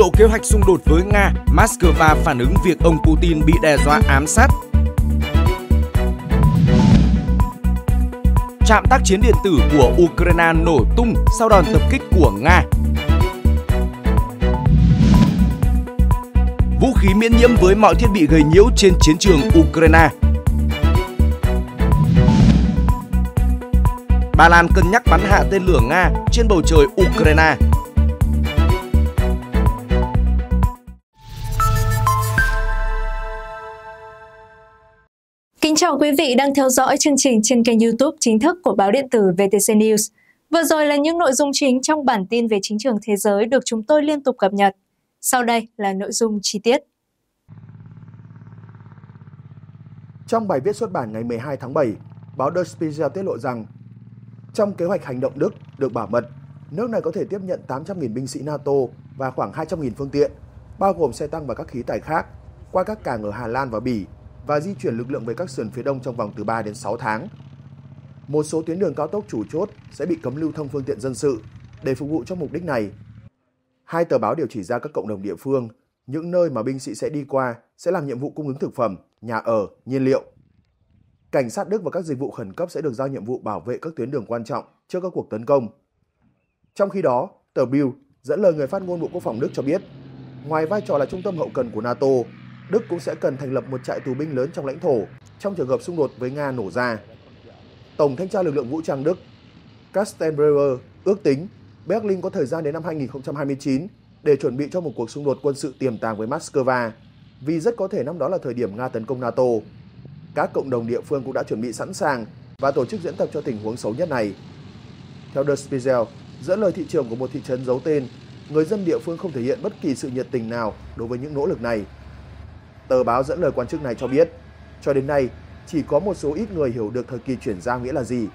lộ kế hoạch xung đột với Nga, Moscow phản ứng việc ông Putin bị đe dọa ám sát. Trạm tác chiến điện tử của Ukraine nổ tung sau đòn tập kích của Nga. Vũ khí miễn nhiễm với mọi thiết bị gây nhiễu trên chiến trường Ukraine. Ba Lan cân nhắc bắn hạ tên lửa Nga trên bầu trời Ukraine. chào quý vị đang theo dõi chương trình trên kênh YouTube chính thức của báo điện tử VTC News. Vừa rồi là những nội dung chính trong bản tin về chính trường thế giới được chúng tôi liên tục cập nhật. Sau đây là nội dung chi tiết. Trong bài viết xuất bản ngày 12 tháng 7, báo Der Spiegel tiết lộ rằng trong kế hoạch hành động Đức được bảo mật, nước này có thể tiếp nhận 800.000 binh sĩ NATO và khoảng 200.000 phương tiện, bao gồm xe tăng và các khí tài khác, qua các cảng ở Hà Lan và Bỉ và di chuyển lực lượng về các sườn phía đông trong vòng từ 3 đến 6 tháng. Một số tuyến đường cao tốc chủ chốt sẽ bị cấm lưu thông phương tiện dân sự để phục vụ cho mục đích này. Hai tờ báo đều chỉ ra các cộng đồng địa phương, những nơi mà binh sĩ sẽ đi qua sẽ làm nhiệm vụ cung ứng thực phẩm, nhà ở, nhiên liệu. Cảnh sát Đức và các dịch vụ khẩn cấp sẽ được giao nhiệm vụ bảo vệ các tuyến đường quan trọng trước các cuộc tấn công. Trong khi đó, tờ Bild dẫn lời người phát ngôn Bộ Quốc phòng Đức cho biết, ngoài vai trò là trung tâm hậu cần của NATO, Đức cũng sẽ cần thành lập một trại tù binh lớn trong lãnh thổ trong trường hợp xung đột với Nga nổ ra. Tổng thanh tra lực lượng vũ trang Đức Kastenbrenner ước tính Berlin có thời gian đến năm 2029 để chuẩn bị cho một cuộc xung đột quân sự tiềm tàng với Moscow, vì rất có thể năm đó là thời điểm Nga tấn công NATO. Các cộng đồng địa phương cũng đã chuẩn bị sẵn sàng và tổ chức diễn tập cho tình huống xấu nhất này. Theo Der Spiegel, dẫn lời thị trường của một thị trấn giấu tên, người dân địa phương không thể hiện bất kỳ sự nhiệt tình nào đối với những nỗ lực này Tờ báo dẫn lời quan chức này cho biết, cho đến nay, chỉ có một số ít người hiểu được thời kỳ chuyển giao nghĩa là gì.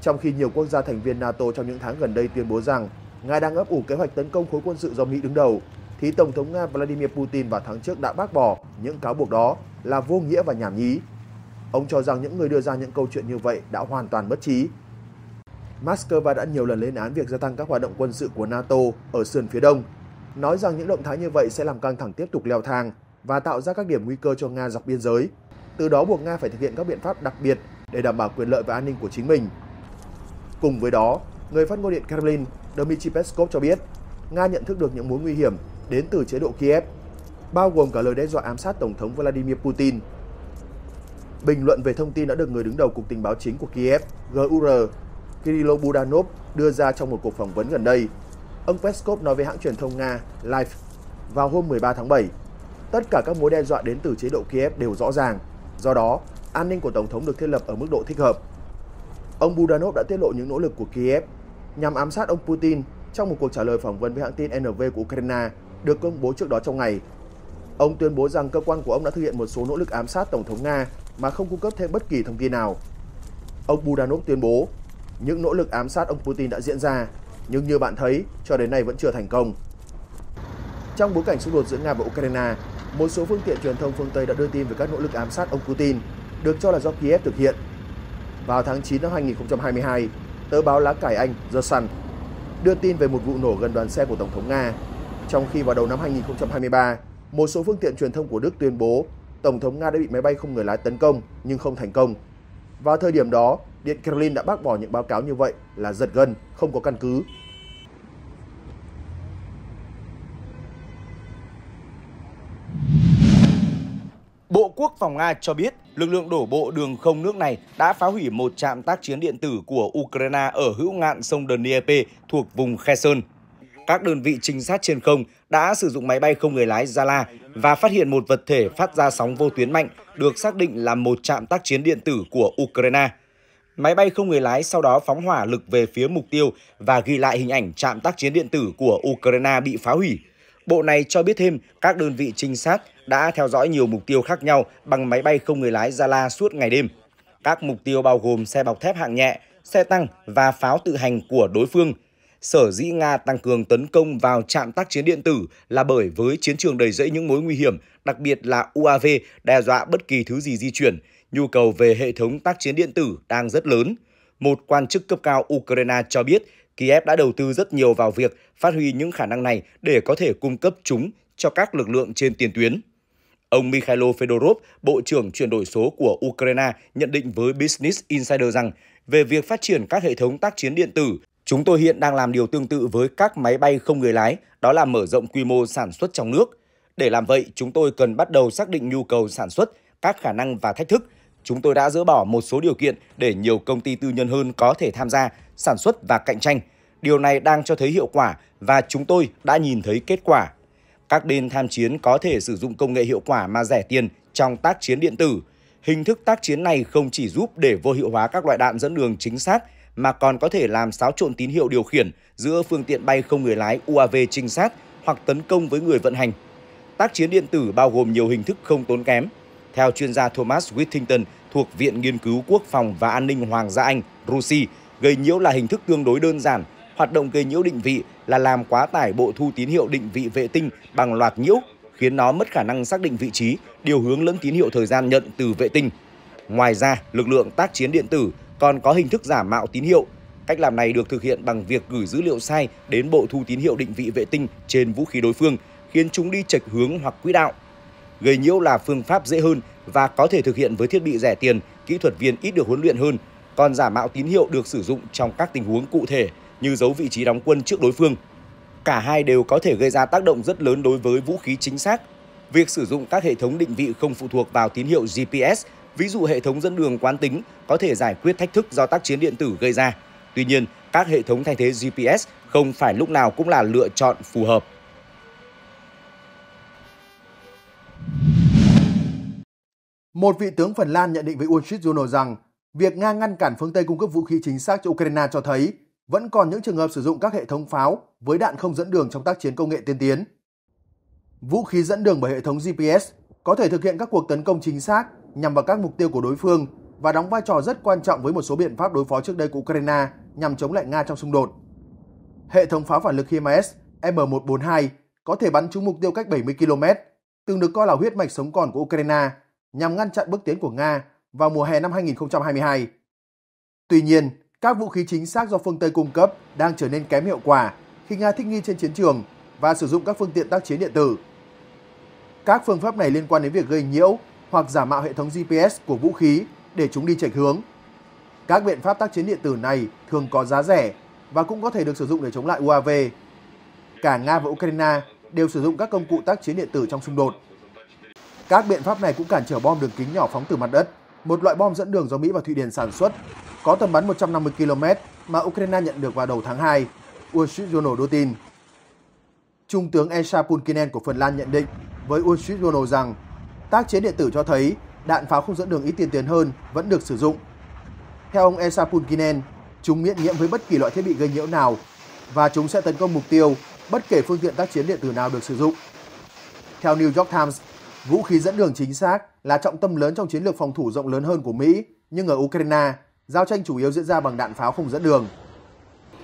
Trong khi nhiều quốc gia thành viên NATO trong những tháng gần đây tuyên bố rằng Nga đang ấp ủ kế hoạch tấn công khối quân sự do Mỹ đứng đầu, thì Tổng thống Nga Vladimir Putin vào tháng trước đã bác bỏ những cáo buộc đó là vô nghĩa và nhảm nhí. Ông cho rằng những người đưa ra những câu chuyện như vậy đã hoàn toàn mất trí. Moscow đã nhiều lần lên án việc gia tăng các hoạt động quân sự của NATO ở sườn phía đông, nói rằng những động thái như vậy sẽ làm căng thẳng tiếp tục leo thang và tạo ra các điểm nguy cơ cho Nga dọc biên giới, từ đó buộc Nga phải thực hiện các biện pháp đặc biệt để đảm bảo quyền lợi và an ninh của chính mình. Cùng với đó, người phát ngôn điện Kremlin Dmitry Peskov cho biết, Nga nhận thức được những mối nguy hiểm đến từ chế độ Kiev, bao gồm cả lời đe dọa ám sát Tổng thống Vladimir Putin. Bình luận về thông tin đã được người đứng đầu Cục Tình báo chính của Kiev, GUR, Kirill Budanov đưa ra trong một cuộc phỏng vấn gần đây. Ông Peskov nói với hãng truyền thông Nga Life vào hôm 13 tháng 7 Tất cả các mối đe dọa đến từ chế độ Kiev đều rõ ràng. Do đó, an ninh của Tổng thống được thiết lập ở mức độ thích hợp. Ông Budanov đã tiết lộ những nỗ lực của Kiev nhằm ám sát ông Putin trong một cuộc trả lời phỏng vấn với hãng tin NV của Ukraine được công bố trước đó trong ngày. Ông tuyên bố rằng cơ quan của ông đã thực hiện một số nỗ lực ám sát Tổng thống Nga mà không cung cấp thêm bất kỳ thông tin nào. Ông Budanov tuyên bố, những nỗ lực ám sát ông Putin đã diễn ra, nhưng như bạn thấy, cho đến nay vẫn chưa thành công. Trong bối cảnh xung đột giữa Nga và Ukraine một số phương tiện truyền thông phương Tây đã đưa tin về các nỗ lực ám sát ông Putin, được cho là do Kiev thực hiện. Vào tháng 9 năm 2022, tờ báo lá cải Anh The Sun đưa tin về một vụ nổ gần đoàn xe của Tổng thống Nga, trong khi vào đầu năm 2023, một số phương tiện truyền thông của Đức tuyên bố Tổng thống Nga đã bị máy bay không người lái tấn công nhưng không thành công. Vào thời điểm đó, Điện Kremlin đã bác bỏ những báo cáo như vậy là giật gân, không có căn cứ Quốc phòng Nga cho biết lực lượng đổ bộ đường không nước này đã phá hủy một trạm tác chiến điện tử của Ukraine ở hữu ngạn sông Dnieper thuộc vùng Kherson. Các đơn vị trinh sát trên không đã sử dụng máy bay không người lái Zala và phát hiện một vật thể phát ra sóng vô tuyến mạnh được xác định là một trạm tác chiến điện tử của Ukraine. Máy bay không người lái sau đó phóng hỏa lực về phía mục tiêu và ghi lại hình ảnh trạm tác chiến điện tử của Ukraine bị phá hủy Bộ này cho biết thêm các đơn vị trinh sát đã theo dõi nhiều mục tiêu khác nhau bằng máy bay không người lái Zala suốt ngày đêm. Các mục tiêu bao gồm xe bọc thép hạng nhẹ, xe tăng và pháo tự hành của đối phương. Sở dĩ Nga tăng cường tấn công vào trạm tác chiến điện tử là bởi với chiến trường đầy rẫy những mối nguy hiểm, đặc biệt là UAV đe dọa bất kỳ thứ gì di chuyển, nhu cầu về hệ thống tác chiến điện tử đang rất lớn. Một quan chức cấp cao Ukraine cho biết Kiev đã đầu tư rất nhiều vào việc phát huy những khả năng này để có thể cung cấp chúng cho các lực lượng trên tiền tuyến. Ông Mikhailo Fedorov, Bộ trưởng chuyển đổi số của Ukraine, nhận định với Business Insider rằng về việc phát triển các hệ thống tác chiến điện tử, chúng tôi hiện đang làm điều tương tự với các máy bay không người lái, đó là mở rộng quy mô sản xuất trong nước. Để làm vậy, chúng tôi cần bắt đầu xác định nhu cầu sản xuất, các khả năng và thách thức chúng tôi đã dỡ bỏ một số điều kiện để nhiều công ty tư nhân hơn có thể tham gia, sản xuất và cạnh tranh. Điều này đang cho thấy hiệu quả và chúng tôi đã nhìn thấy kết quả. Các bên tham chiến có thể sử dụng công nghệ hiệu quả mà rẻ tiền trong tác chiến điện tử. Hình thức tác chiến này không chỉ giúp để vô hiệu hóa các loại đạn dẫn đường chính xác mà còn có thể làm xáo trộn tín hiệu điều khiển giữa phương tiện bay không người lái UAV trinh sát hoặc tấn công với người vận hành. Tác chiến điện tử bao gồm nhiều hình thức không tốn kém, theo chuyên gia Thomas Whittington thuộc Viện Nghiên cứu Quốc phòng và An ninh Hoàng gia Anh, RUSI, gây nhiễu là hình thức tương đối đơn giản. Hoạt động gây nhiễu định vị là làm quá tải bộ thu tín hiệu định vị vệ tinh bằng loạt nhiễu, khiến nó mất khả năng xác định vị trí, điều hướng lẫn tín hiệu thời gian nhận từ vệ tinh. Ngoài ra, lực lượng tác chiến điện tử còn có hình thức giả mạo tín hiệu. Cách làm này được thực hiện bằng việc gửi dữ liệu sai đến bộ thu tín hiệu định vị vệ tinh trên vũ khí đối phương, khiến chúng đi chệch hướng hoặc quỹ đạo gây nhiễu là phương pháp dễ hơn và có thể thực hiện với thiết bị rẻ tiền, kỹ thuật viên ít được huấn luyện hơn, còn giả mạo tín hiệu được sử dụng trong các tình huống cụ thể như giấu vị trí đóng quân trước đối phương. Cả hai đều có thể gây ra tác động rất lớn đối với vũ khí chính xác. Việc sử dụng các hệ thống định vị không phụ thuộc vào tín hiệu GPS, ví dụ hệ thống dẫn đường quán tính, có thể giải quyết thách thức do tác chiến điện tử gây ra. Tuy nhiên, các hệ thống thay thế GPS không phải lúc nào cũng là lựa chọn phù hợp. Một vị tướng Phần Lan nhận định với Wall Street Journal rằng việc Nga ngăn cản phương Tây cung cấp vũ khí chính xác cho Ukraine cho thấy vẫn còn những trường hợp sử dụng các hệ thống pháo với đạn không dẫn đường trong tác chiến công nghệ tiên tiến. Vũ khí dẫn đường bởi hệ thống GPS có thể thực hiện các cuộc tấn công chính xác nhằm vào các mục tiêu của đối phương và đóng vai trò rất quan trọng với một số biện pháp đối phó trước đây của Ukraine nhằm chống lại Nga trong xung đột. Hệ thống pháo phản lực HIMARS M142 có thể bắn trúng mục tiêu cách 70 km từng được coi là huyết mạch sống còn của Ukraine nhằm ngăn chặn bước tiến của Nga vào mùa hè năm 2022. Tuy nhiên, các vũ khí chính xác do phương Tây cung cấp đang trở nên kém hiệu quả khi Nga thích nghi trên chiến trường và sử dụng các phương tiện tác chiến điện tử. Các phương pháp này liên quan đến việc gây nhiễu hoặc giả mạo hệ thống GPS của vũ khí để chúng đi chệch hướng. Các biện pháp tác chiến điện tử này thường có giá rẻ và cũng có thể được sử dụng để chống lại UAV. Cả Nga và Ukraine đều sử dụng các công cụ tác chiến điện tử trong xung đột. Các biện pháp này cũng cản trở bom đường kính nhỏ phóng từ mặt đất, một loại bom dẫn đường do Mỹ và Thụy Điển sản xuất, có tầm bắn 150 km mà Ukraine nhận được vào đầu tháng 2, Wall Street Journal đưa tin. Trung tướng Esa Pulkinen của Phần Lan nhận định với Wall Street Journal rằng tác chiến điện tử cho thấy đạn pháo không dẫn đường ít tiên tiến hơn vẫn được sử dụng. Theo ông Esa Pulkinen, chúng miễn nhiễm với bất kỳ loại thiết bị gây nhiễu nào và chúng sẽ tấn công mục tiêu bất kể phương tiện tác chiến điện tử nào được sử dụng. Theo New York Times, vũ khí dẫn đường chính xác là trọng tâm lớn trong chiến lược phòng thủ rộng lớn hơn của Mỹ, nhưng ở Ukraine, giao tranh chủ yếu diễn ra bằng đạn pháo không dẫn đường.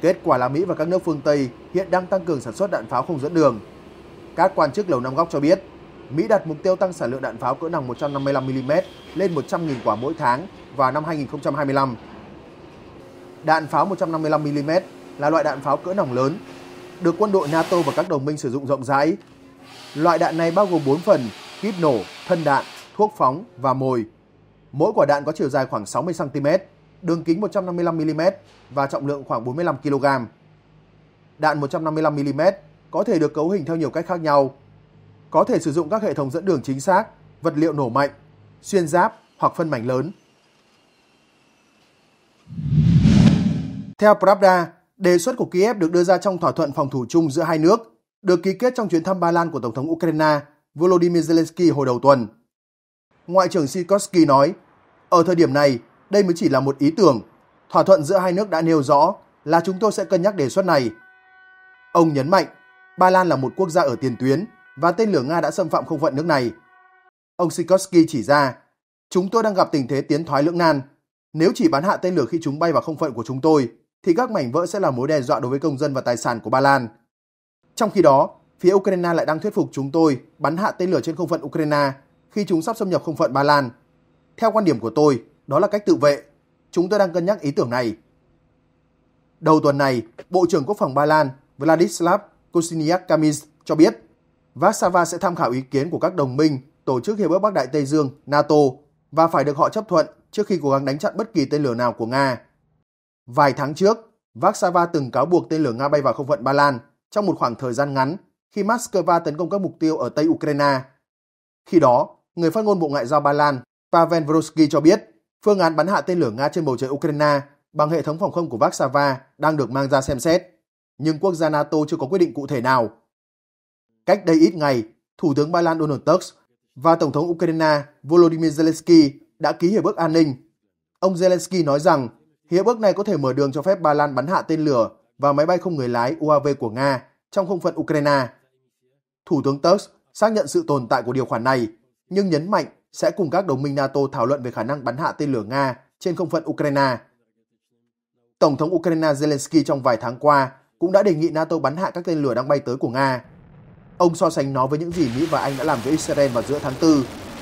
Kết quả là Mỹ và các nước phương Tây hiện đang tăng cường sản xuất đạn pháo không dẫn đường. Các quan chức Lầu Năm Góc cho biết, Mỹ đặt mục tiêu tăng sản lượng đạn pháo cỡ nòng 155mm lên 100.000 quả mỗi tháng vào năm 2025. Đạn pháo 155mm là loại đạn pháo cỡ nòng lớn được quân đội NATO và các đồng minh sử dụng rộng rãi. Loại đạn này bao gồm 4 phần, kíp nổ, thân đạn, thuốc phóng và mồi. Mỗi quả đạn có chiều dài khoảng 60cm, đường kính 155mm và trọng lượng khoảng 45kg. Đạn 155mm có thể được cấu hình theo nhiều cách khác nhau. Có thể sử dụng các hệ thống dẫn đường chính xác, vật liệu nổ mạnh, xuyên giáp hoặc phân mảnh lớn. Theo Pravda, Đề xuất của Kiev được đưa ra trong thỏa thuận phòng thủ chung giữa hai nước, được ký kết trong chuyến thăm Ba Lan của Tổng thống Ukraine Volodymyr Zelensky hồi đầu tuần. Ngoại trưởng Sikorsky nói, ở thời điểm này, đây mới chỉ là một ý tưởng. Thỏa thuận giữa hai nước đã nêu rõ là chúng tôi sẽ cân nhắc đề xuất này. Ông nhấn mạnh, Ba Lan là một quốc gia ở tiền tuyến và tên lửa Nga đã xâm phạm không phận nước này. Ông Sikorsky chỉ ra, chúng tôi đang gặp tình thế tiến thoái lưỡng nan. Nếu chỉ bắn hạ tên lửa khi chúng bay vào không phận của chúng tôi, thì các mảnh vỡ sẽ là mối đe dọa đối với công dân và tài sản của Ba Lan. Trong khi đó, phía Ukraine lại đang thuyết phục chúng tôi bắn hạ tên lửa trên không phận Ukraine khi chúng sắp xâm nhập không phận Ba Lan. Theo quan điểm của tôi, đó là cách tự vệ. Chúng tôi đang cân nhắc ý tưởng này. Đầu tuần này, Bộ trưởng Quốc phòng Ba Lan Vladislav Kosiniak Kamis cho biết Warsaw sẽ tham khảo ý kiến của các đồng minh tổ chức Hiệp ước Bắc Đại Tây Dương NATO và phải được họ chấp thuận trước khi cố gắng đánh chặn bất kỳ tên lửa nào của Nga. Vài tháng trước, Vaxava từng cáo buộc tên lửa Nga bay vào không phận Ba Lan trong một khoảng thời gian ngắn khi Moscow tấn công các mục tiêu ở Tây Ukraine. Khi đó, người phát ngôn Bộ Ngoại giao Ba Lan Pavel Vronsky cho biết phương án bắn hạ tên lửa Nga trên bầu trời Ukraine bằng hệ thống phòng không của Vaxava đang được mang ra xem xét, nhưng quốc gia NATO chưa có quyết định cụ thể nào. Cách đây ít ngày, Thủ tướng Ba Lan Donald Tusk và Tổng thống Ukraine Volodymyr Zelensky đã ký hiệp ước an ninh. Ông Zelensky nói rằng Hiệp ước này có thể mở đường cho phép Ba Lan bắn hạ tên lửa và máy bay không người lái UAV của Nga trong không phận Ukraine. Thủ tướng Tusk xác nhận sự tồn tại của điều khoản này, nhưng nhấn mạnh sẽ cùng các đồng minh NATO thảo luận về khả năng bắn hạ tên lửa Nga trên không phận Ukraine. Tổng thống Ukraine Zelensky trong vài tháng qua cũng đã đề nghị NATO bắn hạ các tên lửa đang bay tới của Nga. Ông so sánh nó với những gì Mỹ và Anh đã làm với Israel vào giữa tháng 4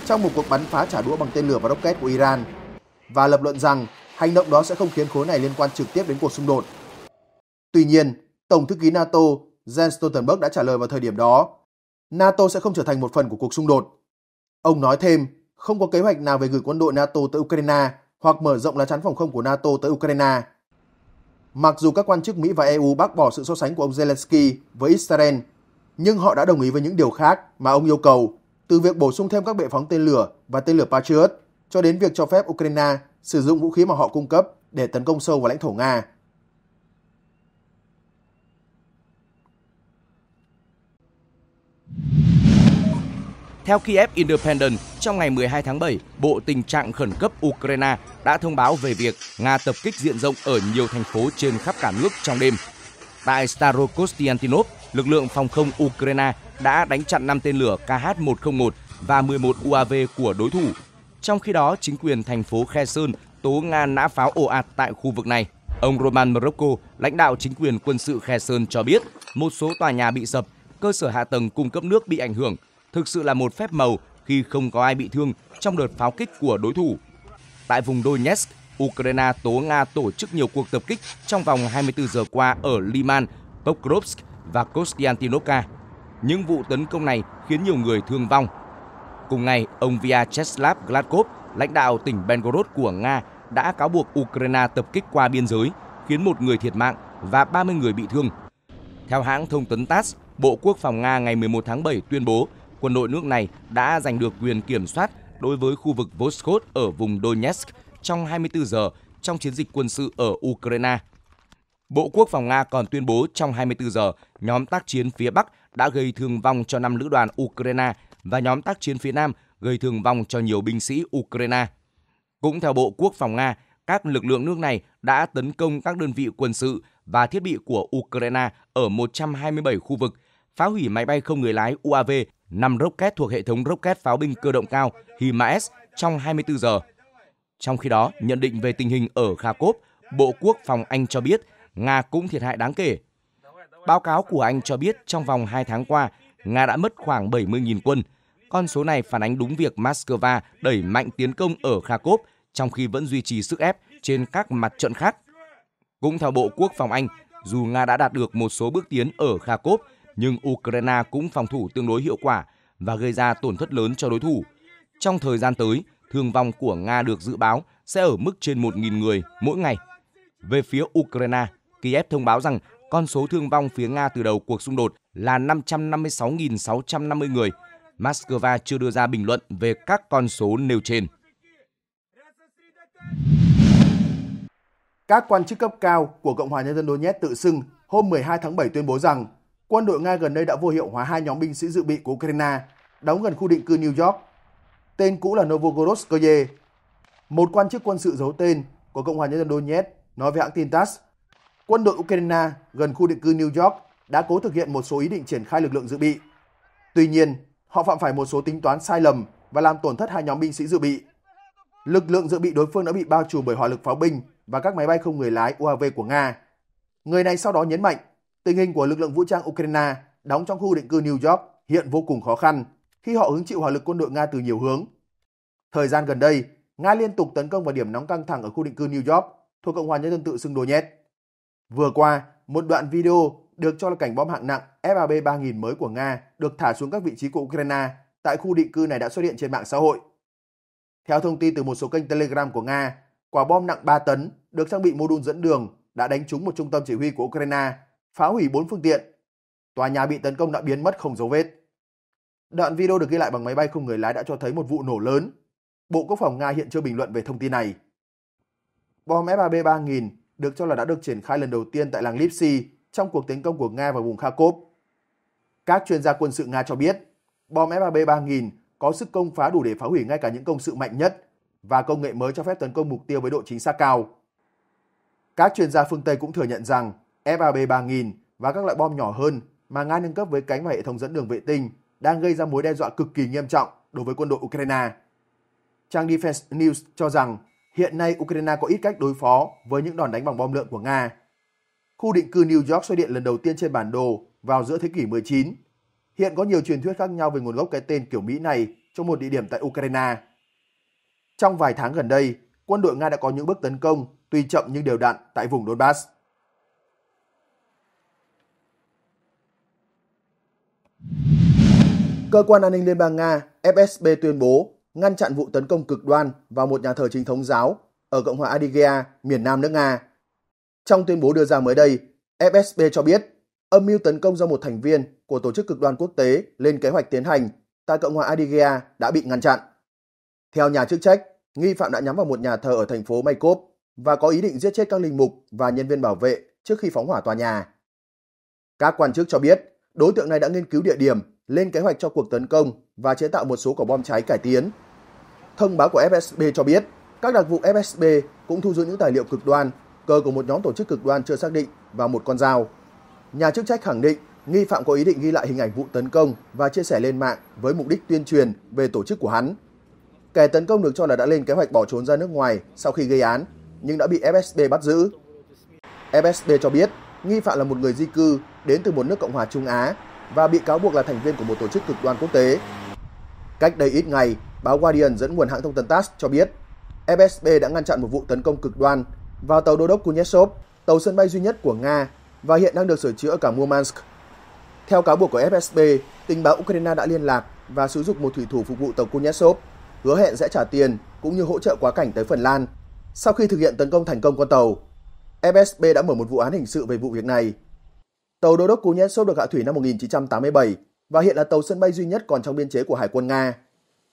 trong một cuộc bắn phá trả đũa bằng tên lửa và rocket của Iran và lập luận rằng hành động đó sẽ không khiến khối này liên quan trực tiếp đến cuộc xung đột. Tuy nhiên, Tổng thư ký NATO Jens Stoltenberg đã trả lời vào thời điểm đó, NATO sẽ không trở thành một phần của cuộc xung đột. Ông nói thêm, không có kế hoạch nào về gửi quân đội NATO tới Ukraine hoặc mở rộng lá chắn phòng không của NATO tới Ukraine. Mặc dù các quan chức Mỹ và EU bác bỏ sự so sánh của ông Zelensky với Israel, nhưng họ đã đồng ý với những điều khác mà ông yêu cầu, từ việc bổ sung thêm các bệ phóng tên lửa và tên lửa Patriot cho đến việc cho phép Ukraine sử dụng vũ khí mà họ cung cấp để tấn công sâu vào lãnh thổ Nga. Theo Kiev Independent, trong ngày 12 tháng 7, Bộ Tình trạng Khẩn cấp Ukraine đã thông báo về việc Nga tập kích diện rộng ở nhiều thành phố trên khắp cả nước trong đêm. Tại Starokostiantinov, lực lượng phòng không Ukraine đã đánh chặn 5 tên lửa KH-101 và 11 UAV của đối thủ trong khi đó, chính quyền thành phố Kherson tố Nga nã pháo ồ ạt tại khu vực này. Ông Roman Morocco, lãnh đạo chính quyền quân sự Kherson cho biết, một số tòa nhà bị sập, cơ sở hạ tầng cung cấp nước bị ảnh hưởng. Thực sự là một phép màu khi không có ai bị thương trong đợt pháo kích của đối thủ. Tại vùng Donetsk, Ukraine tố Nga tổ chức nhiều cuộc tập kích trong vòng 24 giờ qua ở Liman, Pokrovsk và Kostiantinoka. Những vụ tấn công này khiến nhiều người thương vong Cùng ngày, ông Vyacheslav Gladkov, lãnh đạo tỉnh Belgorod của Nga, đã cáo buộc Ukraine tập kích qua biên giới, khiến một người thiệt mạng và 30 người bị thương. Theo hãng thông tấn TASS, Bộ Quốc phòng Nga ngày 11 tháng 7 tuyên bố quân đội nước này đã giành được quyền kiểm soát đối với khu vực Voskhod ở vùng Donetsk trong 24 giờ trong chiến dịch quân sự ở Ukraine. Bộ Quốc phòng Nga còn tuyên bố trong 24 giờ, nhóm tác chiến phía Bắc đã gây thương vong cho 5 lữ đoàn Ukraine và nhóm tác chiến phía Nam gây thương vong cho nhiều binh sĩ Ukraine. Cũng theo Bộ Quốc phòng Nga, các lực lượng nước này đã tấn công các đơn vị quân sự và thiết bị của Ukraine ở 127 khu vực, phá hủy máy bay không người lái UAV, 5 rocket thuộc hệ thống rocket pháo binh cơ động cao HIMARS trong 24 giờ. Trong khi đó, nhận định về tình hình ở Kharkov, Bộ Quốc phòng Anh cho biết Nga cũng thiệt hại đáng kể. Báo cáo của Anh cho biết trong vòng 2 tháng qua, Nga đã mất khoảng 70.000 quân, con số này phản ánh đúng việc Moscow đẩy mạnh tiến công ở Kharkov trong khi vẫn duy trì sức ép trên các mặt trận khác. Cũng theo Bộ Quốc phòng Anh, dù Nga đã đạt được một số bước tiến ở Kharkov, nhưng Ukraine cũng phòng thủ tương đối hiệu quả và gây ra tổn thất lớn cho đối thủ. Trong thời gian tới, thương vong của Nga được dự báo sẽ ở mức trên 1.000 người mỗi ngày. Về phía Ukraine, Kiev thông báo rằng con số thương vong phía Nga từ đầu cuộc xung đột là 556.650 người – Moscow chưa đưa ra bình luận về các con số nêu trên. Các quan chức cấp cao của Cộng hòa Nhân dân Donetsk tự xưng hôm 12 tháng 7 tuyên bố rằng quân đội Nga gần đây đã vô hiệu hóa hai nhóm binh sĩ dự bị của Ukraine đóng gần khu định cư New York. Tên cũ là Novogorodskoye. Một quan chức quân sự giấu tên của Cộng hòa Nhân dân Donetsk nói với hãng tin TASS, quân đội Ukraine gần khu định cư New York đã cố thực hiện một số ý định triển khai lực lượng dự bị. Tuy nhiên, họ phạm phải một số tính toán sai lầm và làm tổn thất hai nhóm binh sĩ dự bị. Lực lượng dự bị đối phương đã bị bao trùm bởi hỏa lực pháo binh và các máy bay không người lái UAV của Nga. Người này sau đó nhấn mạnh, tình hình của lực lượng vũ trang Ukraine đóng trong khu định cư New York hiện vô cùng khó khăn khi họ hứng chịu hỏa lực quân đội Nga từ nhiều hướng. Thời gian gần đây, Nga liên tục tấn công vào điểm nóng căng thẳng ở khu định cư New York thuộc Cộng hòa Nhân dân tự xưng Donetsk. Vừa qua, một đoạn video được cho là cảnh bom hạng nặng FAB 3000 mới của Nga được thả xuống các vị trí của Ukraine tại khu định cư này đã xuất hiện trên mạng xã hội. Theo thông tin từ một số kênh Telegram của Nga, quả bom nặng 3 tấn được trang bị mô đun dẫn đường đã đánh trúng một trung tâm chỉ huy của Ukraine, phá hủy 4 phương tiện. Tòa nhà bị tấn công đã biến mất không dấu vết. Đoạn video được ghi lại bằng máy bay không người lái đã cho thấy một vụ nổ lớn. Bộ Quốc phòng Nga hiện chưa bình luận về thông tin này. Bom FAB 3000 được cho là đã được triển khai lần đầu tiên tại làng Lipsy, trong cuộc tấn công của Nga vào vùng Kharkov. Các chuyên gia quân sự Nga cho biết, bom FAB 3000 có sức công phá đủ để phá hủy ngay cả những công sự mạnh nhất và công nghệ mới cho phép tấn công mục tiêu với độ chính xác cao. Các chuyên gia phương Tây cũng thừa nhận rằng FAB 3000 và các loại bom nhỏ hơn mà Nga nâng cấp với cánh và hệ thống dẫn đường vệ tinh đang gây ra mối đe dọa cực kỳ nghiêm trọng đối với quân đội Ukraine. Trang Defense News cho rằng hiện nay Ukraine có ít cách đối phó với những đòn đánh bằng bom lượng của Nga Khu định cư New York xuất hiện lần đầu tiên trên bản đồ vào giữa thế kỷ 19. Hiện có nhiều truyền thuyết khác nhau về nguồn gốc cái tên kiểu Mỹ này trong một địa điểm tại Ukraine. Trong vài tháng gần đây, quân đội Nga đã có những bước tấn công tuy chậm nhưng đều đặn tại vùng Donbass. Cơ quan an ninh Liên bang Nga FSB tuyên bố ngăn chặn vụ tấn công cực đoan vào một nhà thờ chính thống giáo ở Cộng hòa Adygea, miền nam nước Nga. Trong tuyên bố đưa ra mới đây, FSB cho biết âm mưu tấn công do một thành viên của tổ chức cực đoan quốc tế lên kế hoạch tiến hành tại Cộng hòa Adygea đã bị ngăn chặn. Theo nhà chức trách, nghi phạm đã nhắm vào một nhà thờ ở thành phố Maykop và có ý định giết chết các linh mục và nhân viên bảo vệ trước khi phóng hỏa tòa nhà. Các quan chức cho biết, đối tượng này đã nghiên cứu địa điểm, lên kế hoạch cho cuộc tấn công và chế tạo một số quả bom cháy cải tiến. Thông báo của FSB cho biết, các đặc vụ FSB cũng thu giữ những tài liệu cực đoan cơ của một nhóm tổ chức cực đoan chưa xác định và một con dao. Nhà chức trách khẳng định nghi phạm có ý định ghi lại hình ảnh vụ tấn công và chia sẻ lên mạng với mục đích tuyên truyền về tổ chức của hắn. Kẻ tấn công được cho là đã lên kế hoạch bỏ trốn ra nước ngoài sau khi gây án, nhưng đã bị FSB bắt giữ. FSB cho biết nghi phạm là một người di cư đến từ một nước Cộng hòa Trung Á và bị cáo buộc là thành viên của một tổ chức cực đoan quốc tế. Cách đây ít ngày, báo Guardian dẫn nguồn hãng thông tấn TASS cho biết FSB đã ngăn chặn một vụ tấn công cực đoan vào tàu đô đốc Kuznetsov, tàu sân bay duy nhất của Nga và hiện đang được sửa chữa ở cảng Murmansk. Theo cáo buộc của FSB, tình báo Ukraine đã liên lạc và sử dụng một thủy thủ phục vụ tàu Kuznetsov, hứa hẹn sẽ trả tiền cũng như hỗ trợ quá cảnh tới Phần Lan. Sau khi thực hiện tấn công thành công con tàu, FSB đã mở một vụ án hình sự về vụ việc này. Tàu đô đốc Kuznetsov được hạ thủy năm 1987 và hiện là tàu sân bay duy nhất còn trong biên chế của Hải quân Nga.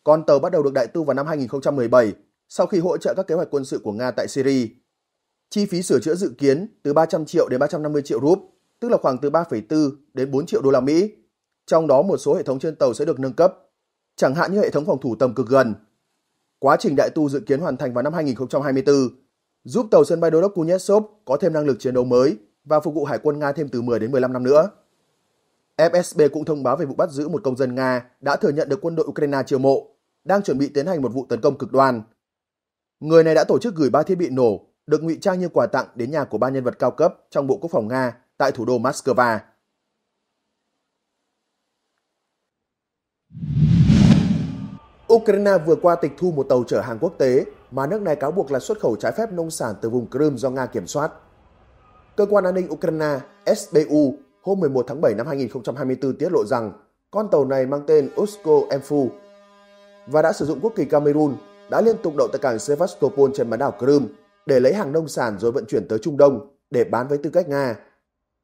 Con tàu bắt đầu được đại tu vào năm 2017 sau khi hỗ trợ các kế hoạch quân sự của Nga tại Syria. Chi phí sửa chữa dự kiến từ 300 triệu đến 350 triệu rúp, tức là khoảng từ 3,4 đến 4 triệu đô la Mỹ. Trong đó một số hệ thống trên tàu sẽ được nâng cấp, chẳng hạn như hệ thống phòng thủ tầm cực gần. Quá trình đại tu dự kiến hoàn thành vào năm 2024, giúp tàu sân bay đô đốc Kuznetsov có thêm năng lực chiến đấu mới và phục vụ hải quân Nga thêm từ 10 đến 15 năm nữa. FSB cũng thông báo về vụ bắt giữ một công dân Nga đã thừa nhận được quân đội Ukraine chiêu mộ, đang chuẩn bị tiến hành một vụ tấn công cực đoan. Người này đã tổ chức gửi ba thiết bị nổ được ngụy trang như quà tặng đến nhà của ba nhân vật cao cấp trong Bộ Quốc phòng Nga tại thủ đô Moscow. Ukraine vừa qua tịch thu một tàu chở hàng quốc tế mà nước này cáo buộc là xuất khẩu trái phép nông sản từ vùng Crimea do Nga kiểm soát. Cơ quan an ninh Ukraine SBU hôm 11 tháng 7 năm 2024 tiết lộ rằng con tàu này mang tên Usko Emfu và đã sử dụng quốc kỳ Cameroon đã liên tục đậu tại cảng Sevastopol trên bán đảo Crimea để lấy hàng nông sản rồi vận chuyển tới Trung Đông để bán với tư cách Nga.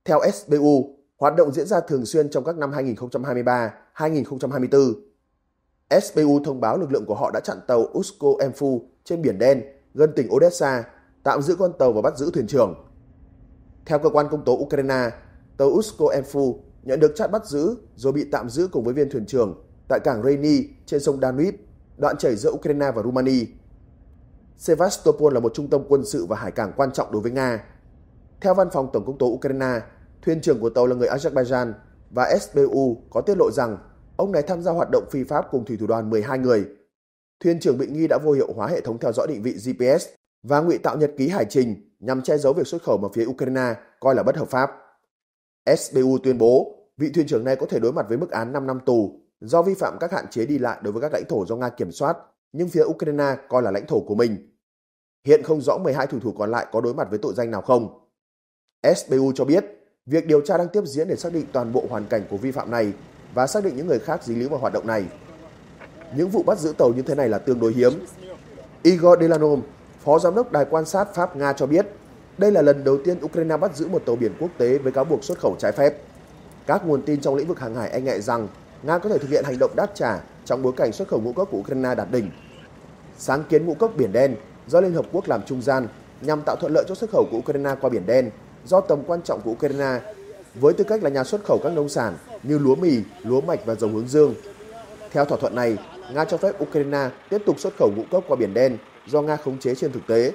Theo SBU, hoạt động diễn ra thường xuyên trong các năm 2023, 2024. SBU thông báo lực lượng của họ đã chặn tàu Usko Emfu trên biển đen gần tỉnh Odessa, tạm giữ con tàu và bắt giữ thuyền trưởng. Theo cơ quan công tố Ukraine, tàu Usko Emfu nhận được chặn bắt giữ rồi bị tạm giữ cùng với viên thuyền trưởng tại cảng Reni trên sông Danube, đoạn chảy giữa Ukraine và Rumania. Sevastopol là một trung tâm quân sự và hải cảng quan trọng đối với Nga. Theo văn phòng Tổng công tố Ukraine, thuyền trưởng của tàu là người Azerbaijan và SBU có tiết lộ rằng ông này tham gia hoạt động phi pháp cùng thủy thủ đoàn 12 người. Thuyền trưởng bị nghi đã vô hiệu hóa hệ thống theo dõi định vị GPS và ngụy tạo nhật ký hải trình nhằm che giấu việc xuất khẩu mà phía Ukraine coi là bất hợp pháp. SBU tuyên bố vị thuyền trưởng này có thể đối mặt với mức án 5 năm tù do vi phạm các hạn chế đi lại đối với các lãnh thổ do Nga kiểm soát nhưng phía Ukraine coi là lãnh thổ của mình. Hiện không rõ 12 thủ thủ còn lại có đối mặt với tội danh nào không. SBU cho biết, việc điều tra đang tiếp diễn để xác định toàn bộ hoàn cảnh của vi phạm này và xác định những người khác dính líu vào hoạt động này. Những vụ bắt giữ tàu như thế này là tương đối hiếm. Igor Delanom, phó giám đốc đài quan sát Pháp-Nga cho biết, đây là lần đầu tiên Ukraine bắt giữ một tàu biển quốc tế với cáo buộc xuất khẩu trái phép. Các nguồn tin trong lĩnh vực hàng hải e ngại rằng Nga có thể thực hiện hành động đáp trả trong bối cảnh xuất khẩu ngũ cốc của Ukraine đạt đỉnh. Sáng kiến ngũ cốc Biển Đen do Liên Hợp Quốc làm trung gian nhằm tạo thuận lợi cho xuất khẩu của Ukraine qua Biển Đen do tầm quan trọng của Ukraine với tư cách là nhà xuất khẩu các nông sản như lúa mì, lúa mạch và dầu hướng dương. Theo thỏa thuận này, Nga cho phép Ukraine tiếp tục xuất khẩu ngũ cốc qua Biển Đen do Nga khống chế trên thực tế.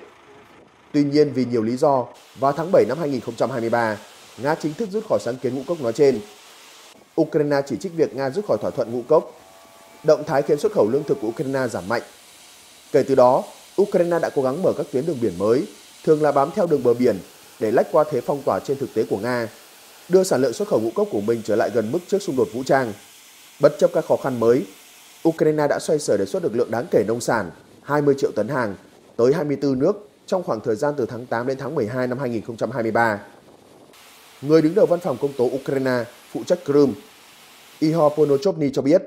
Tuy nhiên vì nhiều lý do, vào tháng 7 năm 2023, Nga chính thức rút khỏi sáng kiến ngũ cốc nói trên Ukraine chỉ trích việc Nga rút khỏi thỏa thuận ngũ cốc. Động thái khiến xuất khẩu lương thực của Ukraine giảm mạnh. Kể từ đó, Ukraine đã cố gắng mở các tuyến đường biển mới, thường là bám theo đường bờ biển để lách qua thế phong tỏa trên thực tế của Nga, đưa sản lượng xuất khẩu ngũ cốc của mình trở lại gần mức trước xung đột vũ trang. Bất chấp các khó khăn mới, Ukraine đã xoay sở để xuất được lượng đáng kể nông sản, 20 triệu tấn hàng, tới 24 nước trong khoảng thời gian từ tháng 8 đến tháng 12 năm 2023. Người đứng đầu văn phòng công tố Ukraine phụ trách Crimea. Ihor Ponochopny cho biết,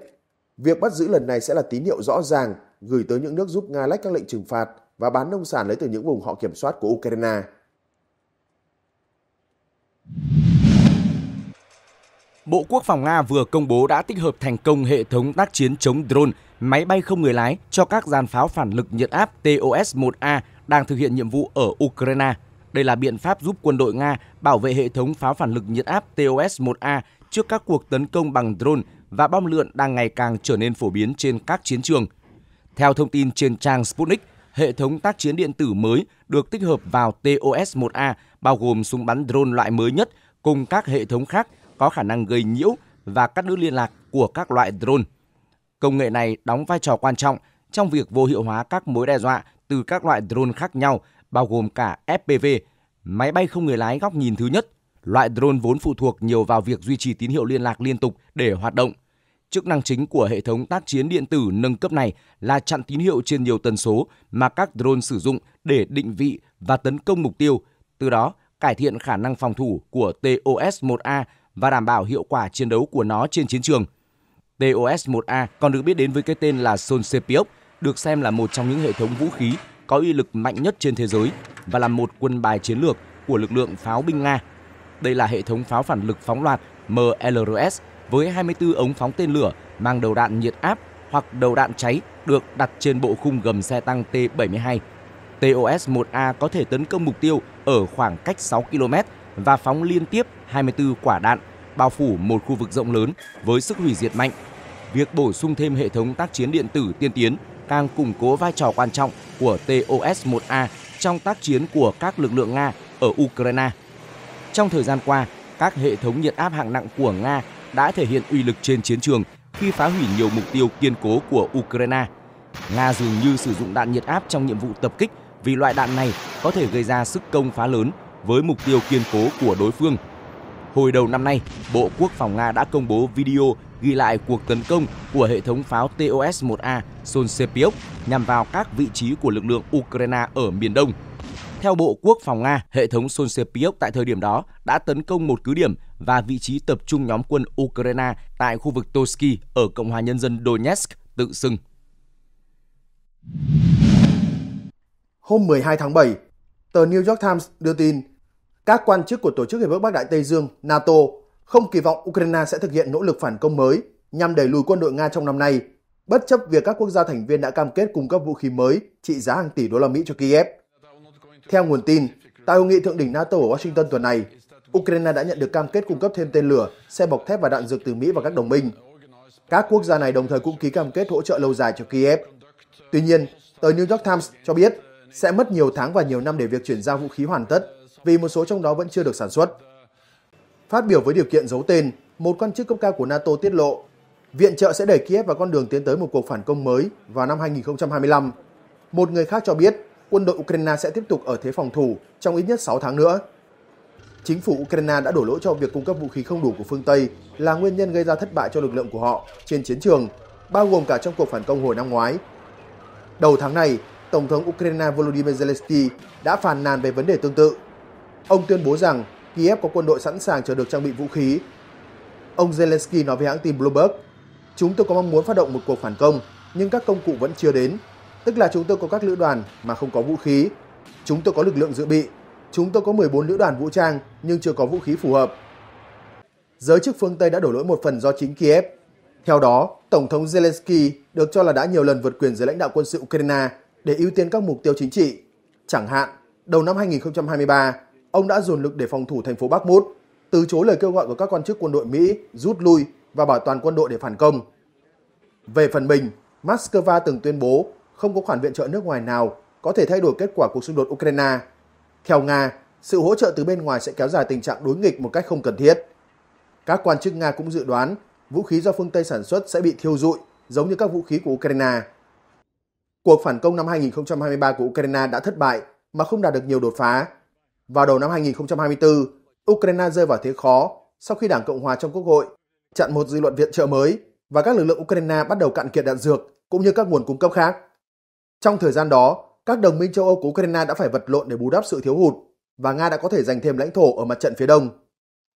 việc bắt giữ lần này sẽ là tín hiệu rõ ràng gửi tới những nước giúp Nga lách các lệnh trừng phạt và bán nông sản lấy từ những vùng họ kiểm soát của Ukraine. Bộ Quốc phòng Nga vừa công bố đã tích hợp thành công hệ thống tác chiến chống drone, máy bay không người lái cho các dàn pháo phản lực nhiệt áp TOS-1A đang thực hiện nhiệm vụ ở Ukraine. Đây là biện pháp giúp quân đội Nga bảo vệ hệ thống pháo phản lực nhiệt áp TOS-1A trước các cuộc tấn công bằng drone và bom lượn đang ngày càng trở nên phổ biến trên các chiến trường. Theo thông tin trên trang Sputnik, hệ thống tác chiến điện tử mới được tích hợp vào TOS-1A bao gồm súng bắn drone loại mới nhất cùng các hệ thống khác có khả năng gây nhiễu và cắt đứt liên lạc của các loại drone. Công nghệ này đóng vai trò quan trọng trong việc vô hiệu hóa các mối đe dọa từ các loại drone khác nhau bao gồm cả FPV, máy bay không người lái góc nhìn thứ nhất, Loại drone vốn phụ thuộc nhiều vào việc duy trì tín hiệu liên lạc liên tục để hoạt động. Chức năng chính của hệ thống tác chiến điện tử nâng cấp này là chặn tín hiệu trên nhiều tần số mà các drone sử dụng để định vị và tấn công mục tiêu, từ đó cải thiện khả năng phòng thủ của TOS-1A và đảm bảo hiệu quả chiến đấu của nó trên chiến trường. TOS-1A còn được biết đến với cái tên là Solsepiok, được xem là một trong những hệ thống vũ khí có uy lực mạnh nhất trên thế giới và là một quân bài chiến lược của lực lượng pháo binh Nga đây là hệ thống pháo phản lực phóng loạt MLRS với 24 ống phóng tên lửa mang đầu đạn nhiệt áp hoặc đầu đạn cháy được đặt trên bộ khung gầm xe tăng T-72. TOS-1A có thể tấn công mục tiêu ở khoảng cách 6 km và phóng liên tiếp 24 quả đạn, bao phủ một khu vực rộng lớn với sức hủy diệt mạnh. Việc bổ sung thêm hệ thống tác chiến điện tử tiên tiến càng củng cố vai trò quan trọng của TOS-1A trong tác chiến của các lực lượng Nga ở Ukraine. Trong thời gian qua, các hệ thống nhiệt áp hạng nặng của Nga đã thể hiện uy lực trên chiến trường khi phá hủy nhiều mục tiêu kiên cố của Ukraine. Nga dường như sử dụng đạn nhiệt áp trong nhiệm vụ tập kích vì loại đạn này có thể gây ra sức công phá lớn với mục tiêu kiên cố của đối phương. Hồi đầu năm nay, Bộ Quốc phòng Nga đã công bố video ghi lại cuộc tấn công của hệ thống pháo TOS-1A Solsepiok nhằm vào các vị trí của lực lượng Ukraine ở miền Đông – theo Bộ Quốc phòng Nga, hệ thống Solskjaer tại thời điểm đó đã tấn công một cứ điểm và vị trí tập trung nhóm quân Ukraine tại khu vực Toski ở Cộng hòa Nhân dân Donetsk tự xưng. Hôm 12 tháng 7, tờ New York Times đưa tin các quan chức của Tổ chức Hiệp ước Bắc Đại Tây Dương NATO không kỳ vọng Ukraine sẽ thực hiện nỗ lực phản công mới nhằm đẩy lùi quân đội Nga trong năm nay, bất chấp việc các quốc gia thành viên đã cam kết cung cấp vũ khí mới trị giá hàng tỷ đô la Mỹ cho Kiev theo nguồn tin, tại hội nghị thượng đỉnh NATO ở Washington tuần này, Ukraine đã nhận được cam kết cung cấp thêm tên lửa, xe bọc thép và đạn dược từ Mỹ và các đồng minh. Các quốc gia này đồng thời cũng ký cam kết hỗ trợ lâu dài cho Kiev. Tuy nhiên, tờ New York Times cho biết sẽ mất nhiều tháng và nhiều năm để việc chuyển giao vũ khí hoàn tất vì một số trong đó vẫn chưa được sản xuất. Phát biểu với điều kiện giấu tên, một quan chức cấp cao của NATO tiết lộ viện trợ sẽ đẩy Kiev vào con đường tiến tới một cuộc phản công mới vào năm 2025. Một người khác cho biết quân đội Ukraine sẽ tiếp tục ở thế phòng thủ trong ít nhất 6 tháng nữa. Chính phủ Ukraine đã đổ lỗi cho việc cung cấp vũ khí không đủ của phương Tây là nguyên nhân gây ra thất bại cho lực lượng của họ trên chiến trường, bao gồm cả trong cuộc phản công hồi năm ngoái. Đầu tháng này, Tổng thống Ukraine Volodymyr Zelensky đã phàn nàn về vấn đề tương tự. Ông tuyên bố rằng Kiev có quân đội sẵn sàng chờ được trang bị vũ khí. Ông Zelensky nói với hãng tin Bloomberg, chúng tôi có mong muốn phát động một cuộc phản công, nhưng các công cụ vẫn chưa đến Tức là chúng tôi có các lữ đoàn mà không có vũ khí. Chúng tôi có lực lượng dự bị. Chúng tôi có 14 lữ đoàn vũ trang nhưng chưa có vũ khí phù hợp. Giới chức phương Tây đã đổ lỗi một phần do chính Kiev. Theo đó, Tổng thống Zelensky được cho là đã nhiều lần vượt quyền giới lãnh đạo quân sự Ukraine để ưu tiên các mục tiêu chính trị. Chẳng hạn, đầu năm 2023, ông đã dồn lực để phòng thủ thành phố Bakhmut, từ chối lời kêu gọi của các quan chức quân đội Mỹ rút lui và bảo toàn quân đội để phản công. Về phần mình, Moscow từng tuyên bố không có khoản viện trợ nước ngoài nào có thể thay đổi kết quả cuộc xung đột Ukraine. Theo Nga, sự hỗ trợ từ bên ngoài sẽ kéo dài tình trạng đối nghịch một cách không cần thiết. Các quan chức Nga cũng dự đoán vũ khí do phương Tây sản xuất sẽ bị thiêu rụi, giống như các vũ khí của Ukraine. Cuộc phản công năm 2023 của Ukraine đã thất bại mà không đạt được nhiều đột phá. Vào đầu năm 2024, Ukraine rơi vào thế khó sau khi Đảng Cộng hòa trong Quốc hội chặn một dư luận viện trợ mới và các lực lượng Ukraine bắt đầu cạn kiệt đạn dược cũng như các nguồn cung cấp khác. Trong thời gian đó, các đồng minh châu Âu của Ukraine đã phải vật lộn để bù đắp sự thiếu hụt và Nga đã có thể giành thêm lãnh thổ ở mặt trận phía đông.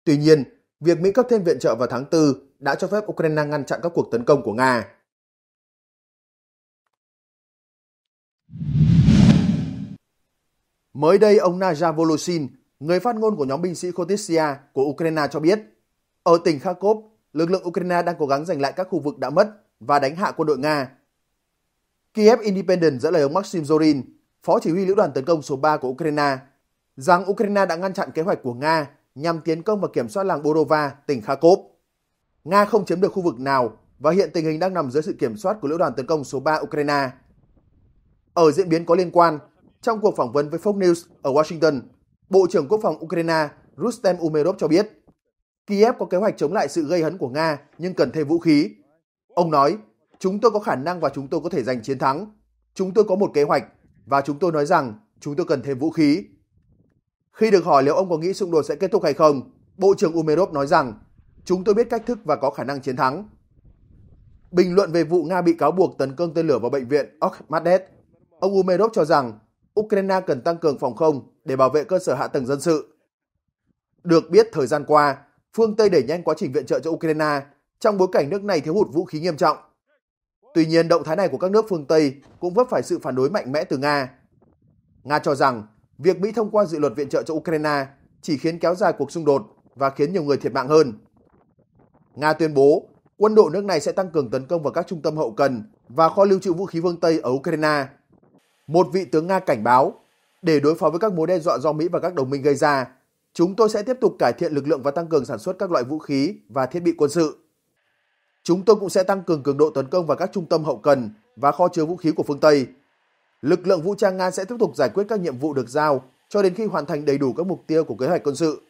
Tuy nhiên, việc Mỹ cấp thêm viện trợ vào tháng 4 đã cho phép Ukraine ngăn chặn các cuộc tấn công của Nga. Mới đây, ông Naja Voloshin, người phát ngôn của nhóm binh sĩ Kotisia của Ukraine cho biết, ở tỉnh Kharkov, lực lượng Ukraine đang cố gắng giành lại các khu vực đã mất và đánh hạ quân đội Nga Kiev Independent dẫn lời ông Maxim Zorin, phó chỉ huy lữ đoàn tấn công số 3 của Ukraine, rằng Ukraine đã ngăn chặn kế hoạch của Nga nhằm tiến công và kiểm soát làng Borova, tỉnh Kharkov. Nga không chiếm được khu vực nào và hiện tình hình đang nằm dưới sự kiểm soát của lữ đoàn tấn công số 3 Ukraine. Ở diễn biến có liên quan, trong cuộc phỏng vấn với Fox News ở Washington, Bộ trưởng Quốc phòng Ukraine Rustem Umerov cho biết Kiev có kế hoạch chống lại sự gây hấn của Nga nhưng cần thêm vũ khí. Ông nói Chúng tôi có khả năng và chúng tôi có thể giành chiến thắng. Chúng tôi có một kế hoạch và chúng tôi nói rằng chúng tôi cần thêm vũ khí. Khi được hỏi liệu ông có nghĩ xung đột sẽ kết thúc hay không, Bộ trưởng Umerov nói rằng chúng tôi biết cách thức và có khả năng chiến thắng. Bình luận về vụ Nga bị cáo buộc tấn công tên lửa vào bệnh viện Okhmadet, ông Umerov cho rằng Ukraine cần tăng cường phòng không để bảo vệ cơ sở hạ tầng dân sự. Được biết thời gian qua, phương Tây đẩy nhanh quá trình viện trợ cho Ukraine trong bối cảnh nước này thiếu hụt vũ khí nghiêm trọng. Tuy nhiên, động thái này của các nước phương Tây cũng vấp phải sự phản đối mạnh mẽ từ Nga. Nga cho rằng việc Mỹ thông qua dự luật viện trợ cho Ukraine chỉ khiến kéo dài cuộc xung đột và khiến nhiều người thiệt mạng hơn. Nga tuyên bố quân đội nước này sẽ tăng cường tấn công vào các trung tâm hậu cần và kho lưu trữ vũ khí phương Tây ở Ukraine. Một vị tướng Nga cảnh báo, để đối phó với các mối đe dọa do Mỹ và các đồng minh gây ra, chúng tôi sẽ tiếp tục cải thiện lực lượng và tăng cường sản xuất các loại vũ khí và thiết bị quân sự. Chúng tôi cũng sẽ tăng cường cường độ tấn công vào các trung tâm hậu cần và kho chứa vũ khí của phương Tây. Lực lượng vũ trang Nga sẽ tiếp tục giải quyết các nhiệm vụ được giao cho đến khi hoàn thành đầy đủ các mục tiêu của kế hoạch quân sự.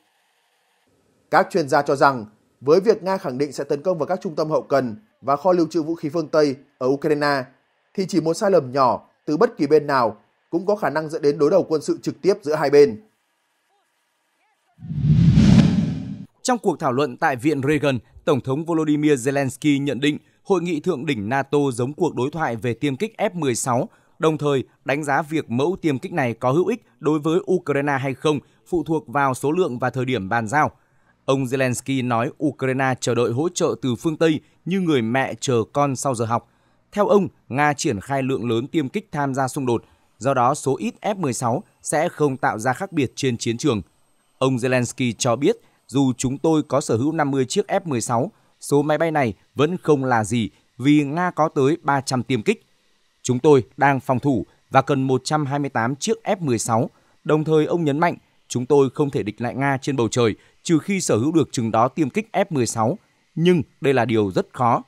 Các chuyên gia cho rằng, với việc Nga khẳng định sẽ tấn công vào các trung tâm hậu cần và kho lưu trữ vũ khí phương Tây ở Ukraine, thì chỉ một sai lầm nhỏ từ bất kỳ bên nào cũng có khả năng dẫn đến đối đầu quân sự trực tiếp giữa hai bên. Trong cuộc thảo luận tại Viện Reagan Tổng thống Volodymyr Zelensky nhận định hội nghị thượng đỉnh NATO giống cuộc đối thoại về tiêm kích F-16, đồng thời đánh giá việc mẫu tiêm kích này có hữu ích đối với Ukraine hay không phụ thuộc vào số lượng và thời điểm bàn giao. Ông Zelensky nói Ukraine chờ đợi hỗ trợ từ phương Tây như người mẹ chờ con sau giờ học. Theo ông, Nga triển khai lượng lớn tiêm kích tham gia xung đột, do đó số ít F-16 sẽ không tạo ra khác biệt trên chiến trường. Ông Zelensky cho biết dù chúng tôi có sở hữu 50 chiếc F-16, số máy bay này vẫn không là gì vì Nga có tới 300 tiêm kích. Chúng tôi đang phòng thủ và cần 128 chiếc F-16. Đồng thời ông nhấn mạnh, chúng tôi không thể địch lại Nga trên bầu trời trừ khi sở hữu được chừng đó tiêm kích F-16. Nhưng đây là điều rất khó.